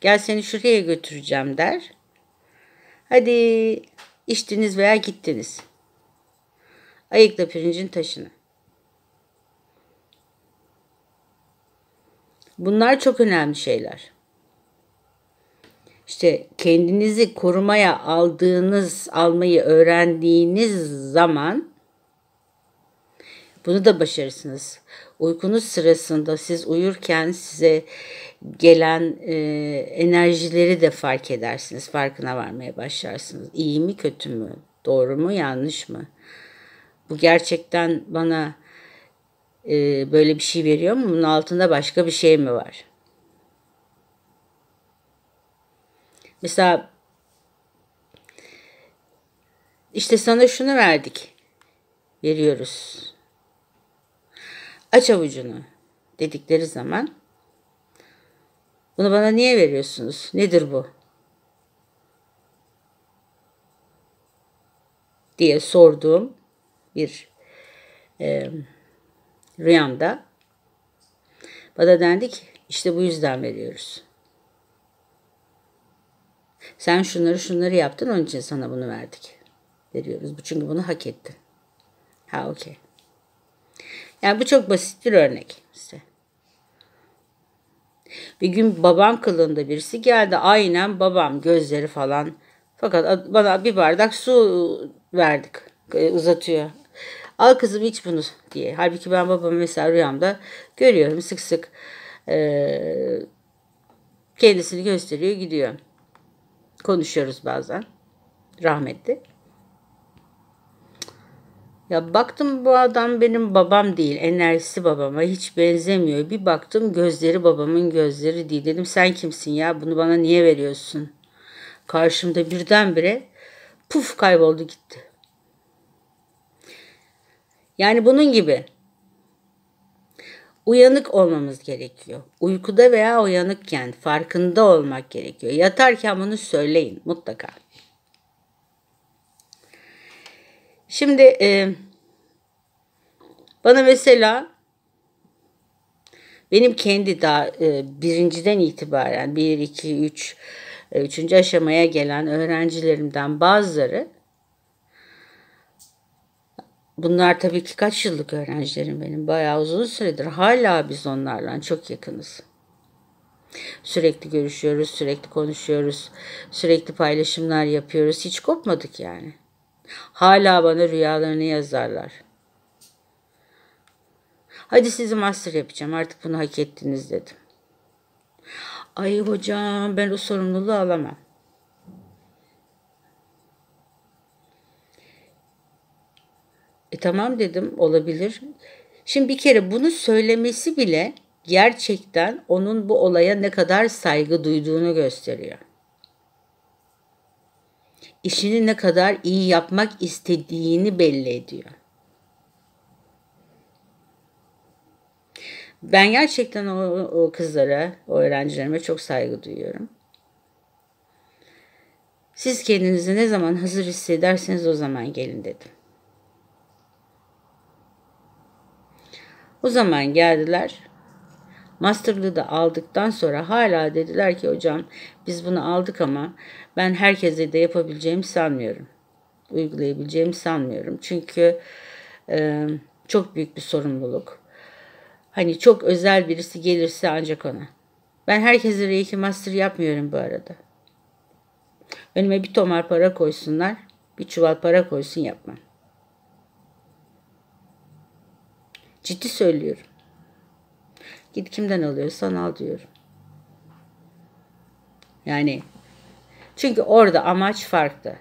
Gel seni şuraya götüreceğim der. Hadi içtiniz veya gittiniz. Ayıkla pirincin taşını. Bunlar çok önemli şeyler. İşte kendinizi korumaya aldığınız, almayı öğrendiğiniz zaman bunu da başarırsınız. Uykunuz sırasında siz uyurken size gelen e, enerjileri de fark edersiniz. Farkına varmaya başlarsınız. İyi mi kötü mü? Doğru mu yanlış mı? Bu gerçekten bana e, böyle bir şey veriyor mu? Bunun altında başka bir şey mi var? Mesela işte sana şunu verdik. Veriyoruz. Aç avucunu dedikleri zaman bunu bana niye veriyorsunuz? Nedir bu? diye sorduğum bir e, rüyamda. Bana dendik işte bu yüzden veriyoruz. Sen şunları şunları yaptın onun için sana bunu verdik. Veriyoruz. Bu Çünkü bunu hak ettin. Ha okey. Yani bu çok basit bir örnek size. Bir gün babam kılığında birisi geldi. Aynen babam gözleri falan. Fakat bana bir bardak su verdik. Uzatıyor. Al kızım iç bunu diye. Halbuki ben babamı mesela rüyamda görüyorum sık sık e, kendisini gösteriyor gidiyor. Konuşuyoruz bazen rahmetli. Ya baktım bu adam benim babam değil. Enerjisi babama hiç benzemiyor. Bir baktım gözleri babamın gözleri değil. Dedim sen kimsin ya bunu bana niye veriyorsun? Karşımda birdenbire puf kayboldu gitti. Yani bunun gibi. Uyanık olmamız gerekiyor. Uykuda veya uyanıkken farkında olmak gerekiyor. Yatarken bunu söyleyin mutlaka. Şimdi e, bana mesela benim kendi daha e, birinciden itibaren 1, 2, 3, üçüncü aşamaya gelen öğrencilerimden bazıları Bunlar tabii ki kaç yıllık öğrencilerim benim. Bayağı uzun süredir. Hala biz onlarla çok yakınız. Sürekli görüşüyoruz, sürekli konuşuyoruz, sürekli paylaşımlar yapıyoruz. Hiç kopmadık yani. Hala bana rüyalarını yazarlar. Hadi sizi master yapacağım artık bunu hak ettiniz dedim. Ay hocam ben o sorumluluğu alamam. E tamam dedim olabilir. Şimdi bir kere bunu söylemesi bile gerçekten onun bu olaya ne kadar saygı duyduğunu gösteriyor. İşini ne kadar iyi yapmak istediğini belli ediyor. Ben gerçekten o, o kızlara, o öğrencilerime çok saygı duyuyorum. Siz kendinizi ne zaman hazır hissederseniz o zaman gelin dedim. O zaman geldiler. Master'lığı da aldıktan sonra hala dediler ki hocam biz bunu aldık ama ben herkese de yapabileceğimi sanmıyorum. Uygulayabileceğimi sanmıyorum. Çünkü e, çok büyük bir sorumluluk. Hani çok özel birisi gelirse ancak ona. Ben herkese Reiki Master yapmıyorum bu arada. Önüme bir tomar para koysunlar, bir çuval para koysun yapmam. Ciddi söylüyorum. Git kimden alıyorsan al diyorum. Yani çünkü orada amaç farklı.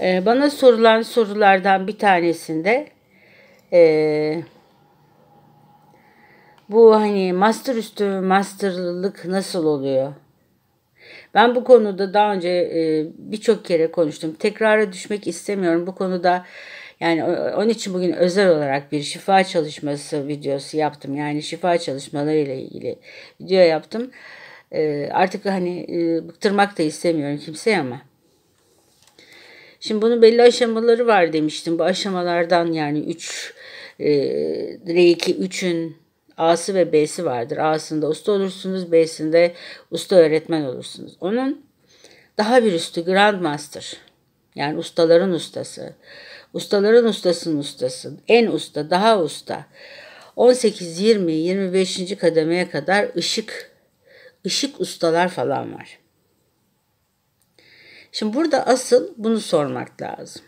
Ee, bana sorulan sorulardan bir tanesinde e, bu hani master üstü masterlık nasıl oluyor? Ben bu konuda daha önce e, birçok kere konuştum. Tekrara düşmek istemiyorum. Bu konuda yani onun için bugün özel olarak bir şifa çalışması videosu yaptım. Yani şifa çalışmaları ile ilgili video yaptım. E, artık hani e, bıktırmak da istemiyorum kimseye ama. Şimdi bunun belli aşamaları var demiştim. Bu aşamalardan yani 3 e, R2 3'ün A'sı ve B'si vardır. A'sında usta olursunuz, B'sinde usta öğretmen olursunuz. Onun daha bir üstü Grandmaster. Yani ustaların ustası. Ustaların ustasının ustası. En usta, daha usta. 18, 20, 25. kademeye kadar ışık, ışık ustalar falan var. Şimdi burada asıl bunu sormak lazım.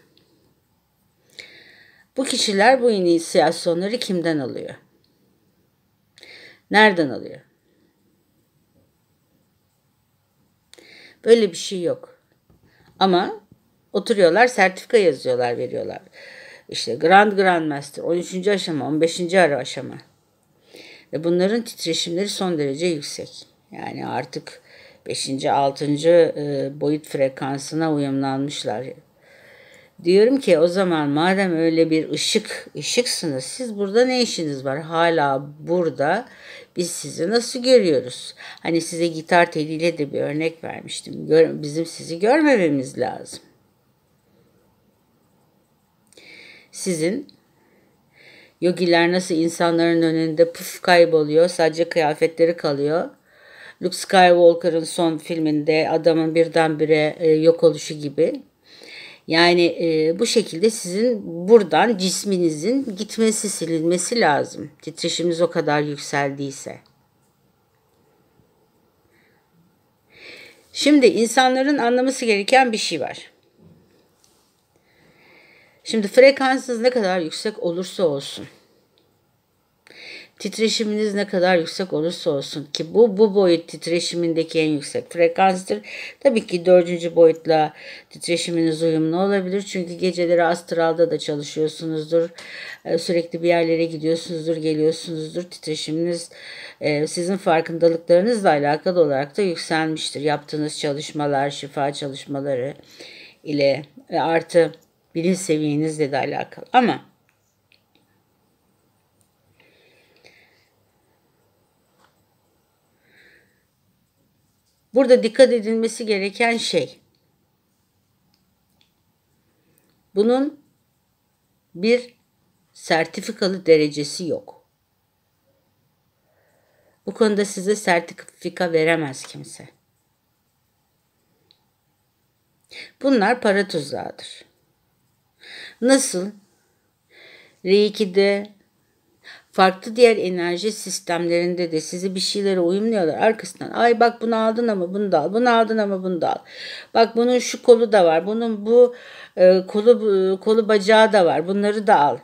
Bu kişiler bu inisiyasyonları kimden alıyor? Nereden alıyor? Böyle bir şey yok. Ama oturuyorlar, sertifika yazıyorlar, veriyorlar. İşte Grand Grand Master, 13. aşama, 15. ara aşama. Ve bunların titreşimleri son derece yüksek. Yani artık 5. 6. E, boyut frekansına uyumlanmışlar Diyorum ki o zaman madem öyle bir ışık, ışıksınız siz burada ne işiniz var? Hala burada biz sizi nasıl görüyoruz? Hani size gitar teliyle de bir örnek vermiştim. Gör, bizim sizi görmememiz lazım. Sizin yogiler nasıl insanların önünde puf kayboluyor, sadece kıyafetleri kalıyor. Luke Skywalker'ın son filminde adamın birdenbire e, yok oluşu gibi yani e, bu şekilde sizin buradan cisminizin gitmesi silinmesi lazım. Titreşiminiz o kadar yükseldiyse. Şimdi insanların anlaması gereken bir şey var. Şimdi frekansınız ne kadar yüksek olursa olsun Titreşiminiz ne kadar yüksek olursa olsun ki bu bu boyut titreşimindeki en yüksek frekanstır. Tabii ki dördüncü boyutla titreşiminiz uyumlu olabilir. Çünkü geceleri astralda da çalışıyorsunuzdur. Ee, sürekli bir yerlere gidiyorsunuzdur, geliyorsunuzdur. Titreşiminiz e, sizin farkındalıklarınızla alakalı olarak da yükselmiştir. Yaptığınız çalışmalar, şifa çalışmaları ile e, artı bilin seviyenizle de alakalı. Ama Burada dikkat edilmesi gereken şey bunun bir sertifikalı derecesi yok. Bu konuda size sertifika veremez kimse. Bunlar para tuzağıdır. Nasıl? R2'de farklı diğer enerji sistemlerinde de sizi bir şeylere uyumluyorlar. Arkasından ay bak bunu aldın ama bunu da al. Bunu aldın ama bunu da al. Bak bunun şu kolu da var. Bunun bu e, kolu e, kolu bacağı da var. Bunları da al.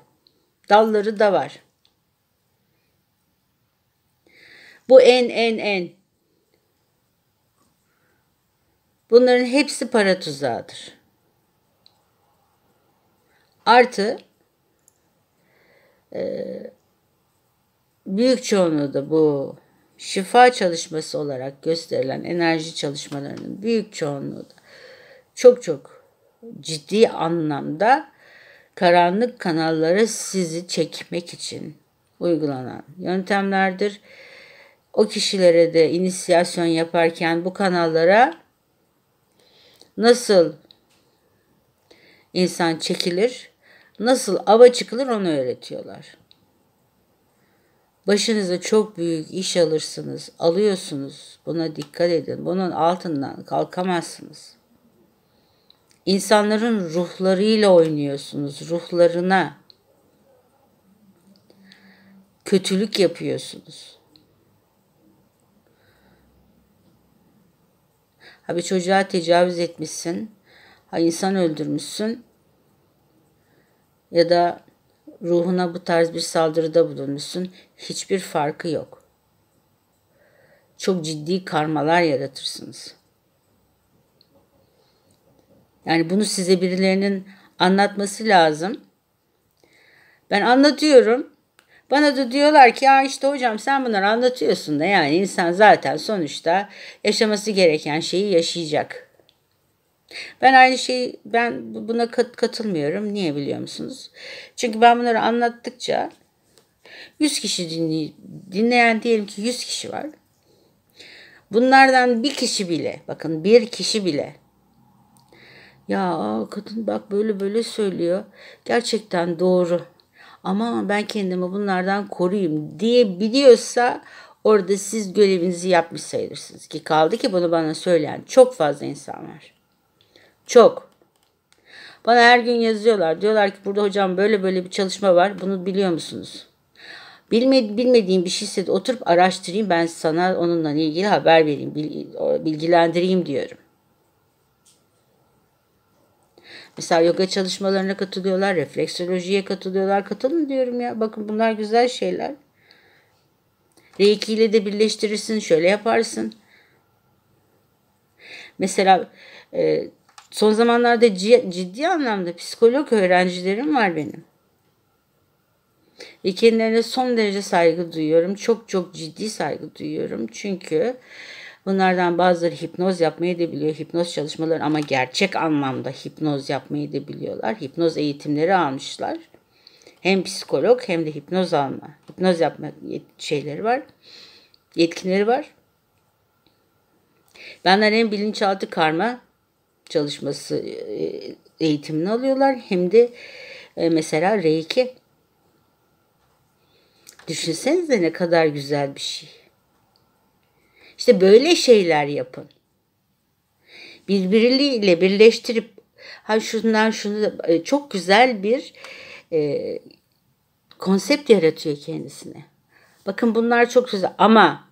Dalları da var. Bu en en en. Bunların hepsi para tuzağıdır. Artı e, büyük çoğunluğu da bu şifa çalışması olarak gösterilen enerji çalışmalarının büyük çoğunluğu da çok çok ciddi anlamda karanlık kanallara sizi çekmek için uygulanan yöntemlerdir. O kişilere de inisiyasyon yaparken bu kanallara nasıl insan çekilir, nasıl ava çıkılır onu öğretiyorlar. Başınıza çok büyük iş alırsınız, alıyorsunuz. Buna dikkat edin. Bunun altından kalkamazsınız. İnsanların ruhlarıyla oynuyorsunuz, ruhlarına. Kötülük yapıyorsunuz. Abi çocuğa tecavüz etmişsin. Ha insan öldürmüşsün. Ya da ruhuna bu tarz bir saldırıda bulunmuşsun. Hiçbir farkı yok. Çok ciddi karmalar yaratırsınız. Yani bunu size birilerinin anlatması lazım. Ben anlatıyorum. Bana da diyorlar ki ya işte hocam sen bunları anlatıyorsun da yani insan zaten sonuçta yaşaması gereken şeyi yaşayacak. Ben aynı şeyi ben buna kat, katılmıyorum. Niye biliyor musunuz? Çünkü ben bunları anlattıkça 100 kişi dinley dinleyen diyelim ki 100 kişi var. Bunlardan bir kişi bile bakın bir kişi bile ya kadın bak böyle böyle söylüyor. Gerçekten doğru. Ama ben kendimi bunlardan koruyayım diye biliyorsa orada siz görevinizi yapmış sayılırsınız. Ki kaldı ki bunu bana söyleyen çok fazla insan var. Çok. Bana her gün yazıyorlar. Diyorlar ki burada hocam böyle böyle bir çalışma var. Bunu biliyor musunuz? Bilme, bilmediğim bir şeyse de oturup araştırayım. Ben sana onunla ilgili haber vereyim. Bilgilendireyim diyorum. Mesela yoga çalışmalarına katılıyorlar, refleksolojiye katılıyorlar. Katılın diyorum ya. Bakın bunlar güzel şeyler. Reiki ile de birleştirirsin, şöyle yaparsın. Mesela e, Son zamanlarda ciddi anlamda psikolog öğrencilerim var benim. Ve kendilerine son derece saygı duyuyorum. Çok çok ciddi saygı duyuyorum. Çünkü bunlardan bazıları hipnoz yapmayı da biliyor. Hipnoz çalışmaları ama gerçek anlamda hipnoz yapmayı da biliyorlar. Hipnoz eğitimleri almışlar. Hem psikolog hem de hipnoz alma. Hipnoz yapma şeyleri var. Yetkinleri var. Benden en bilinçaltı karma çalışması e, eğitimini alıyorlar hem de e, mesela reiki 2 düşünsenize ne kadar güzel bir şey. İşte böyle şeyler yapın. Birbiriyle birleştirip ha şundan şunu e, çok güzel bir e, konsept yaratıyor kendisine. Bakın bunlar çok güzel ama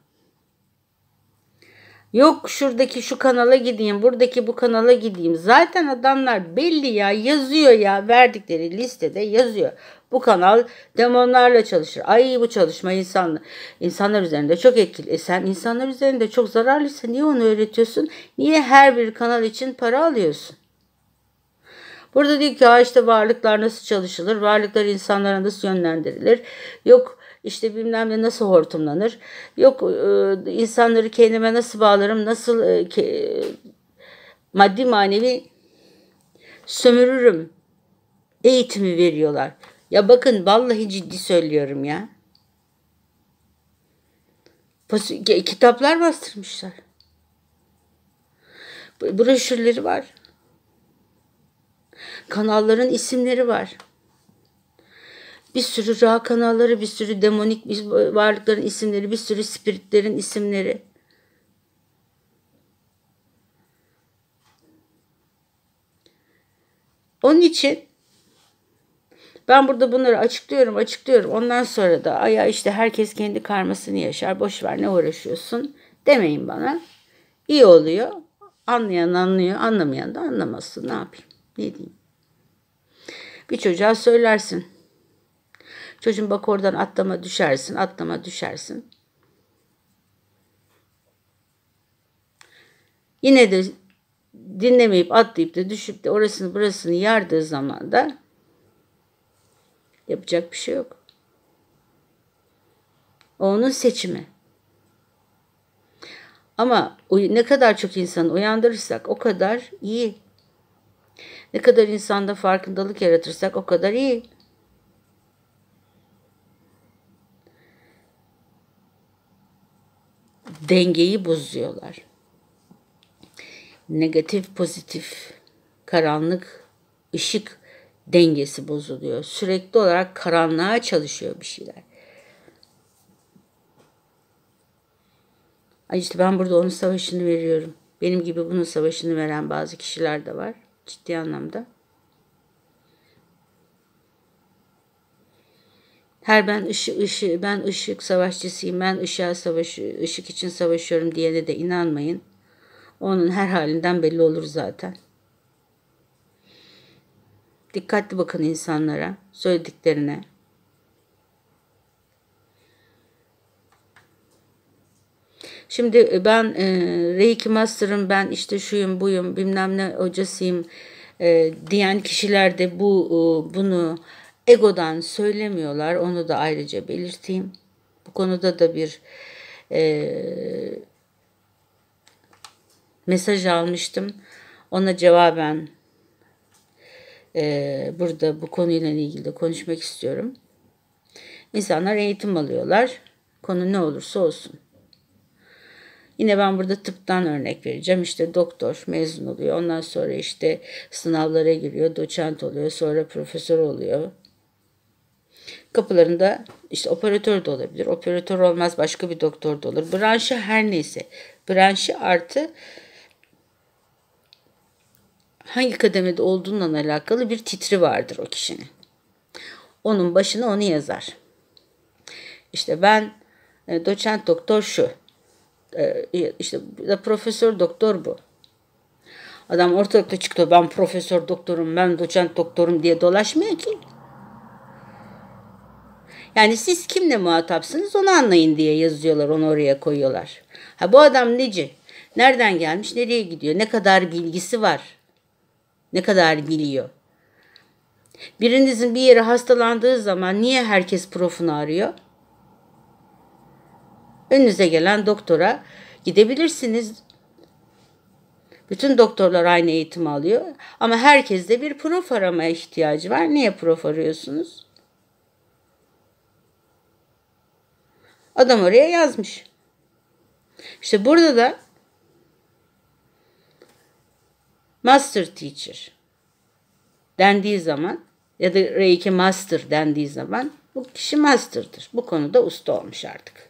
Yok şuradaki şu kanala gideyim, buradaki bu kanala gideyim. Zaten adamlar belli ya yazıyor ya verdikleri listede yazıyor. Bu kanal demonlarla çalışır. Ay bu çalışma insan, insanlar üzerinde çok etkili. E sen insanlar üzerinde çok zararlıysa niye onu öğretiyorsun? Niye her bir kanal için para alıyorsun? Burada diyor ki ha işte varlıklar nasıl çalışılır? Varlıklar insanlara nasıl yönlendirilir? Yok işte bilmem ne nasıl hortumlanır. Yok e, insanları kendime nasıl bağlarım, nasıl e, ke, maddi manevi sömürürüm eğitimi veriyorlar. Ya bakın vallahi ciddi söylüyorum ya. Kitaplar bastırmışlar. Broşürleri var. Kanalların isimleri var bir sürü rakanaları, bir sürü demonik varlıkların isimleri, bir sürü spiritlerin isimleri. Onun için ben burada bunları açıklıyorum, açıklıyorum. Ondan sonra da aya işte herkes kendi karmasını yaşar. Boş ver ne uğraşıyorsun demeyin bana. İyi oluyor. Anlayan anlıyor, anlamayan da anlamasın. Ne yapayım? Ne diyeyim? Bir çocuğa söylersin. Çocuğum bak oradan atlama düşersin, atlama düşersin. Yine de dinlemeyip atlayıp da düşüp de orasını burasını yardığı zaman da yapacak bir şey yok. O onun seçimi. Ama ne kadar çok insanı uyandırırsak o kadar iyi. Ne kadar insanda farkındalık yaratırsak o kadar iyi. dengeyi bozuyorlar. Negatif pozitif, karanlık, ışık dengesi bozuluyor. Sürekli olarak karanlığa çalışıyor bir şeyler. Ay işte ben burada onun savaşını veriyorum. Benim gibi bunun savaşını veren bazı kişiler de var ciddi anlamda. Her ben ışık, ışık, ben ışık savaşçısıyım, ben ışığa savaş, ışık için savaşıyorum diyene de inanmayın. Onun her halinden belli olur zaten. Dikkatli bakın insanlara, söylediklerine. Şimdi e, ben e, Reiki Master'ım, ben işte şuyum, buyum, bilmem ne hocasıyım e, diyen kişiler de bu e, bunu egodan söylemiyorlar. Onu da ayrıca belirteyim. Bu konuda da bir e, mesaj almıştım. Ona cevaben e, burada bu konuyla ilgili de konuşmak istiyorum. İnsanlar eğitim alıyorlar. Konu ne olursa olsun. Yine ben burada tıptan örnek vereceğim. İşte doktor mezun oluyor. Ondan sonra işte sınavlara giriyor, doçent oluyor, sonra profesör oluyor. Kapılarında işte operatör de olabilir. Operatör olmaz başka bir doktor da olur. Branşı her neyse. Branşı artı hangi kademede olduğundan alakalı bir titri vardır o kişinin. Onun başına onu yazar. İşte ben e, doçent doktor şu. E, işte da profesör doktor bu. Adam ortalıkta çıktı ben profesör doktorum ben doçent doktorum diye dolaşmıyor ki. Yani siz kimle muhatapsınız onu anlayın diye yazıyorlar onu oraya koyuyorlar. Ha bu adam neci? Nereden gelmiş? Nereye gidiyor? Ne kadar bilgisi var? Ne kadar biliyor? Birinizin bir yeri hastalandığı zaman niye herkes profunu arıyor? Önünüze gelen doktora gidebilirsiniz. Bütün doktorlar aynı eğitim alıyor ama herkes de bir prof aramaya ihtiyacı var. Niye prof arıyorsunuz? Adam oraya yazmış. İşte burada da master teacher dendiği zaman ya da R2 master dendiği zaman bu kişi master'dır. Bu konuda usta olmuş artık.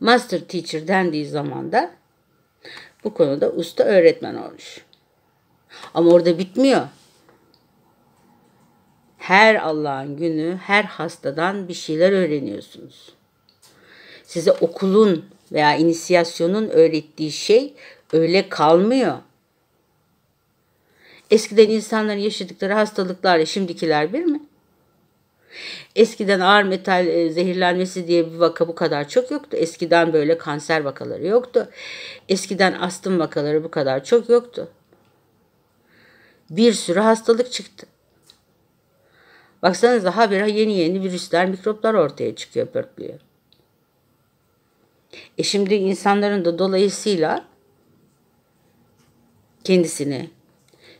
Master teacher dendiği zaman da bu konuda usta öğretmen olmuş. Ama orada bitmiyor. Her Allah'ın günü her hastadan bir şeyler öğreniyorsunuz. Size okulun veya inisiyasyonun öğrettiği şey öyle kalmıyor. Eskiden insanların yaşadıkları hastalıklarla şimdikiler bir mi? Eskiden ağır metal e, zehirlenmesi diye bir vaka bu kadar çok yoktu. Eskiden böyle kanser vakaları yoktu. Eskiden astım vakaları bu kadar çok yoktu. Bir sürü hastalık çıktı. Baksanıza habire yeni yeni virüsler, mikroplar ortaya çıkıyor, pörtlüyor. E şimdi insanların da dolayısıyla kendisini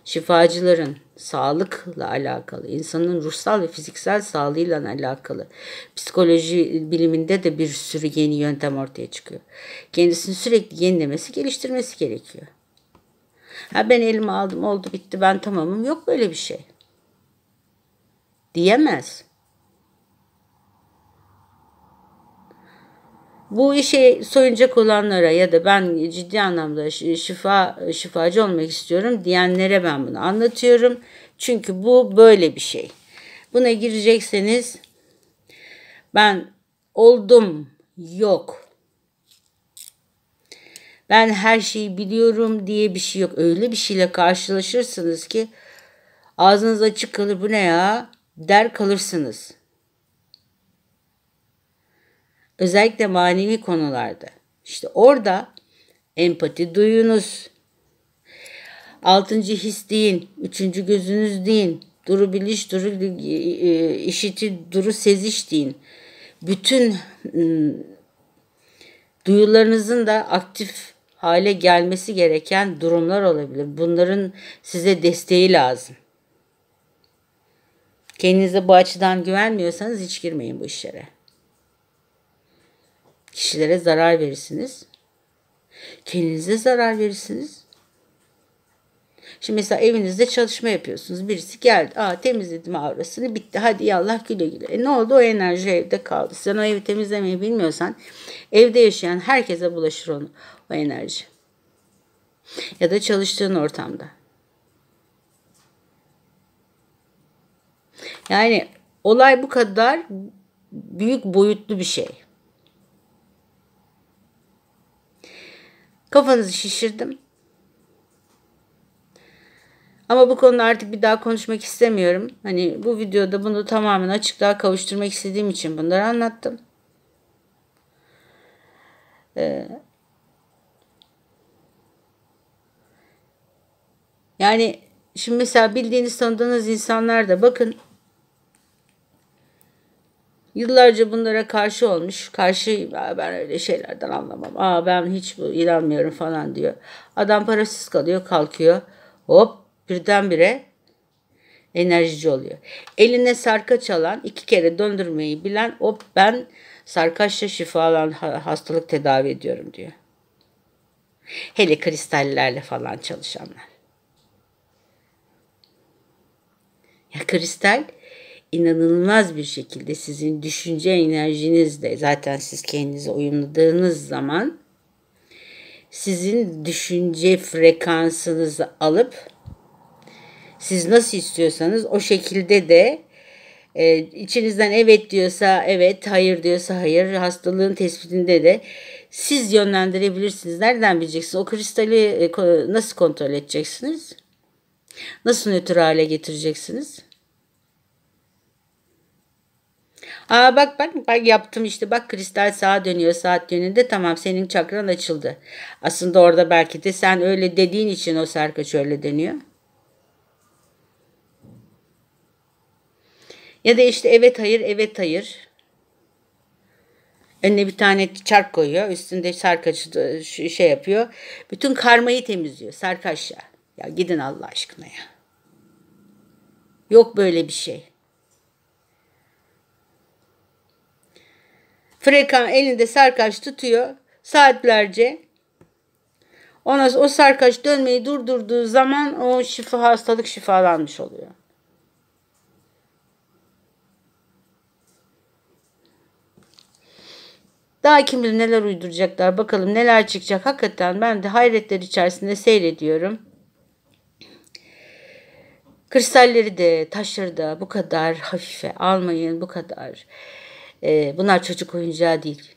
şifacıların sağlıkla alakalı, insanın ruhsal ve fiziksel sağlığıyla alakalı psikoloji biliminde de bir sürü yeni yöntem ortaya çıkıyor. Kendisini sürekli yenilemesi, geliştirmesi gerekiyor. Ha ben elime aldım, oldu bitti, ben tamamım. Yok böyle bir şey diyemez. Bu işe soyunacak olanlara ya da ben ciddi anlamda şifa şifacı olmak istiyorum diyenlere ben bunu anlatıyorum. Çünkü bu böyle bir şey. Buna girecekseniz ben oldum yok. Ben her şeyi biliyorum diye bir şey yok. Öyle bir şeyle karşılaşırsınız ki ağzınız açık kalır bu ne ya? der kalırsınız. Özellikle manevi konularda. İşte orada empati duyunuz. Altıncı his deyin, üçüncü gözünüz deyin, duru biliş, duru e, işiti, duru seziş deyin. Bütün ıı, duyularınızın da aktif hale gelmesi gereken durumlar olabilir. Bunların size desteği lazım. Kendinize bu açıdan güvenmiyorsanız hiç girmeyin bu işlere. Kişilere zarar verirsiniz. Kendinize zarar verirsiniz. Şimdi mesela evinizde çalışma yapıyorsunuz. Birisi geldi. Aa temizledim avrasını bitti. Hadi yallah güle güle. E ne oldu? O enerji evde kaldı. Sen o evi temizlemeyi bilmiyorsan evde yaşayan herkese bulaşır onu. O enerji. Ya da çalıştığın ortamda. Yani olay bu kadar büyük boyutlu bir şey. Kafanızı şişirdim. Ama bu konuda artık bir daha konuşmak istemiyorum. Hani bu videoda bunu tamamen açıklığa kavuşturmak istediğim için bunları anlattım. Ee, yani şimdi mesela bildiğiniz tanıdığınız insanlar da bakın Yıllarca bunlara karşı olmuş. Karşıyım ben öyle şeylerden anlamam. Aa ben hiç bu inanmıyorum falan diyor. Adam parasız kalıyor kalkıyor. Hop birdenbire enerjici oluyor. Eline sarkaç alan iki kere döndürmeyi bilen hop ben sarkaçla şifalan hastalık tedavi ediyorum diyor. Hele kristallerle falan çalışanlar. Ya kristal inanılmaz bir şekilde sizin düşünce enerjinizle zaten siz kendinize uyumladığınız zaman sizin düşünce frekansınızı alıp siz nasıl istiyorsanız o şekilde de e, içinizden evet diyorsa evet, hayır diyorsa hayır. Hastalığın tespitinde de siz yönlendirebilirsiniz. Nereden bileceksiniz? O kristali e, nasıl kontrol edeceksiniz? Nasıl nötr hale getireceksiniz? Aa bak bak bak yaptım işte bak kristal sağa dönüyor saat yönünde tamam senin çakran açıldı. Aslında orada belki de sen öyle dediğin için o sarkaç öyle dönüyor. Ya da işte evet hayır evet hayır. Önüne bir tane çark koyuyor. Üstünde sarkaçı e, şey yapıyor. Bütün karmayı temizliyor. Sarkaç Ya gidin Allah aşkına ya. Yok böyle bir şey. Frekan elinde sarkaç tutuyor saatlerce. Ona o sarkaç dönmeyi durdurduğu zaman o şifa hastalık şifalanmış oluyor. Daha kim bilir neler uyduracaklar bakalım neler çıkacak. Hakikaten ben de hayretler içerisinde seyrediyorum. Kristalleri de taşları da bu kadar hafife almayın bu kadar. Ee, bunlar çocuk oyuncağı değil.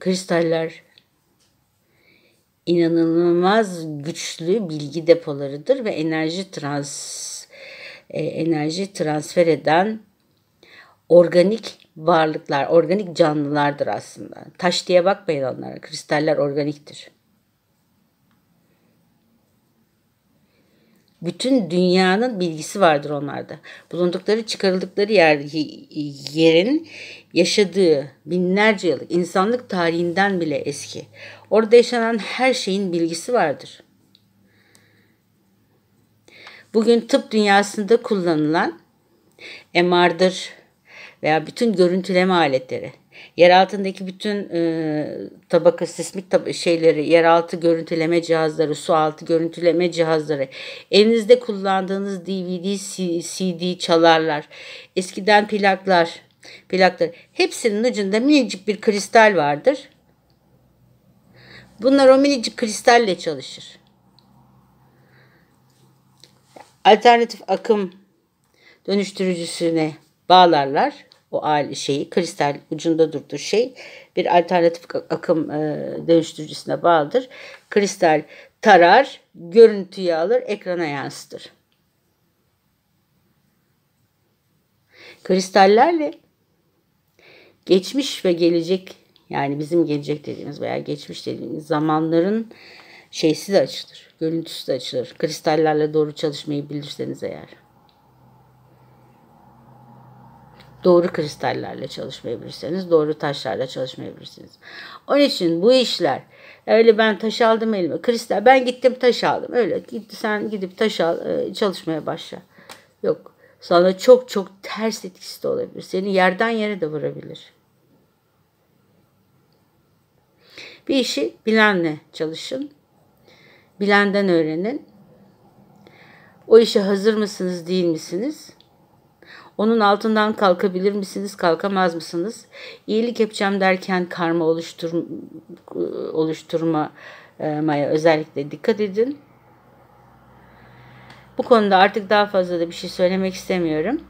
Kristaller inanılmaz güçlü bilgi depolarıdır ve enerji trans e, enerji transfer eden organik varlıklar, organik canlılardır aslında. Taş diye bakmayın onlara. Kristaller organiktir. bütün dünyanın bilgisi vardır onlarda. Bulundukları, çıkarıldıkları yer yerin yaşadığı binlerce yıllık insanlık tarihinden bile eski. Orada yaşanan her şeyin bilgisi vardır. Bugün tıp dünyasında kullanılan MR'dır veya bütün görüntüleme aletleri Yer altındaki bütün e, tabaka sismik tab şeyleri, yeraltı görüntüleme cihazları, sualtı görüntüleme cihazları, elinizde kullandığınız DVD, CD çalarlar, eskiden plaklar, plaklar hepsinin ucunda minicik bir kristal vardır. Bunlar o minicik kristalle çalışır. Alternatif akım dönüştürücüsüne bağlarlar o şeyi kristal ucunda durduğu şey bir alternatif akım e, dönüştürücüsüne bağlıdır. Kristal tarar, görüntüyü alır, ekrana yansıtır. Kristallerle geçmiş ve gelecek yani bizim gelecek dediğimiz veya geçmiş dediğimiz zamanların şeysi de açılır. Görüntüsü de açılır. Kristallerle doğru çalışmayı bilirseniz eğer. Doğru kristallerle çalışmayabilirsiniz, doğru taşlarla çalışmayabilirsiniz. Onun için bu işler öyle ben taş aldım elime kristal ben gittim taş aldım öyle gitti sen gidip taş al e, çalışmaya başla. Yok sana çok çok ters etkisi de olabilir. Seni yerden yere de vurabilir. Bir işi bilenle çalışın. Bilenden öğrenin. O işe hazır mısınız değil misiniz? Onun altından kalkabilir misiniz, kalkamaz mısınız? İyilik yapacağım derken karma oluştur, oluşturmaya e, özellikle dikkat edin. Bu konuda artık daha fazla da bir şey söylemek istemiyorum.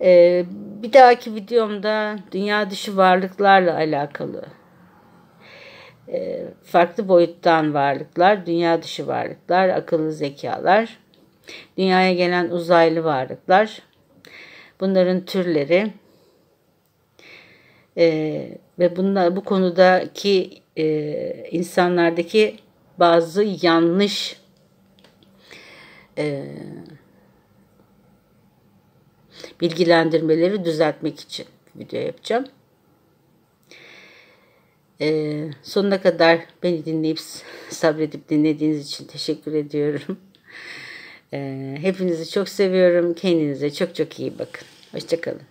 Ee, bir dahaki videomda dünya dışı varlıklarla alakalı e, farklı boyuttan varlıklar, dünya dışı varlıklar, akıllı zekalar Dünyaya gelen uzaylı varlıklar, bunların türleri e, ve bunlar, bu konudaki e, insanlardaki bazı yanlış e, bilgilendirmeleri düzeltmek için video yapacağım. Ee, sonuna kadar beni dinleyip sabredip dinlediğiniz için teşekkür ediyorum. Ee, hepinizi çok seviyorum. Kendinize çok çok iyi bakın. Hoşçakalın.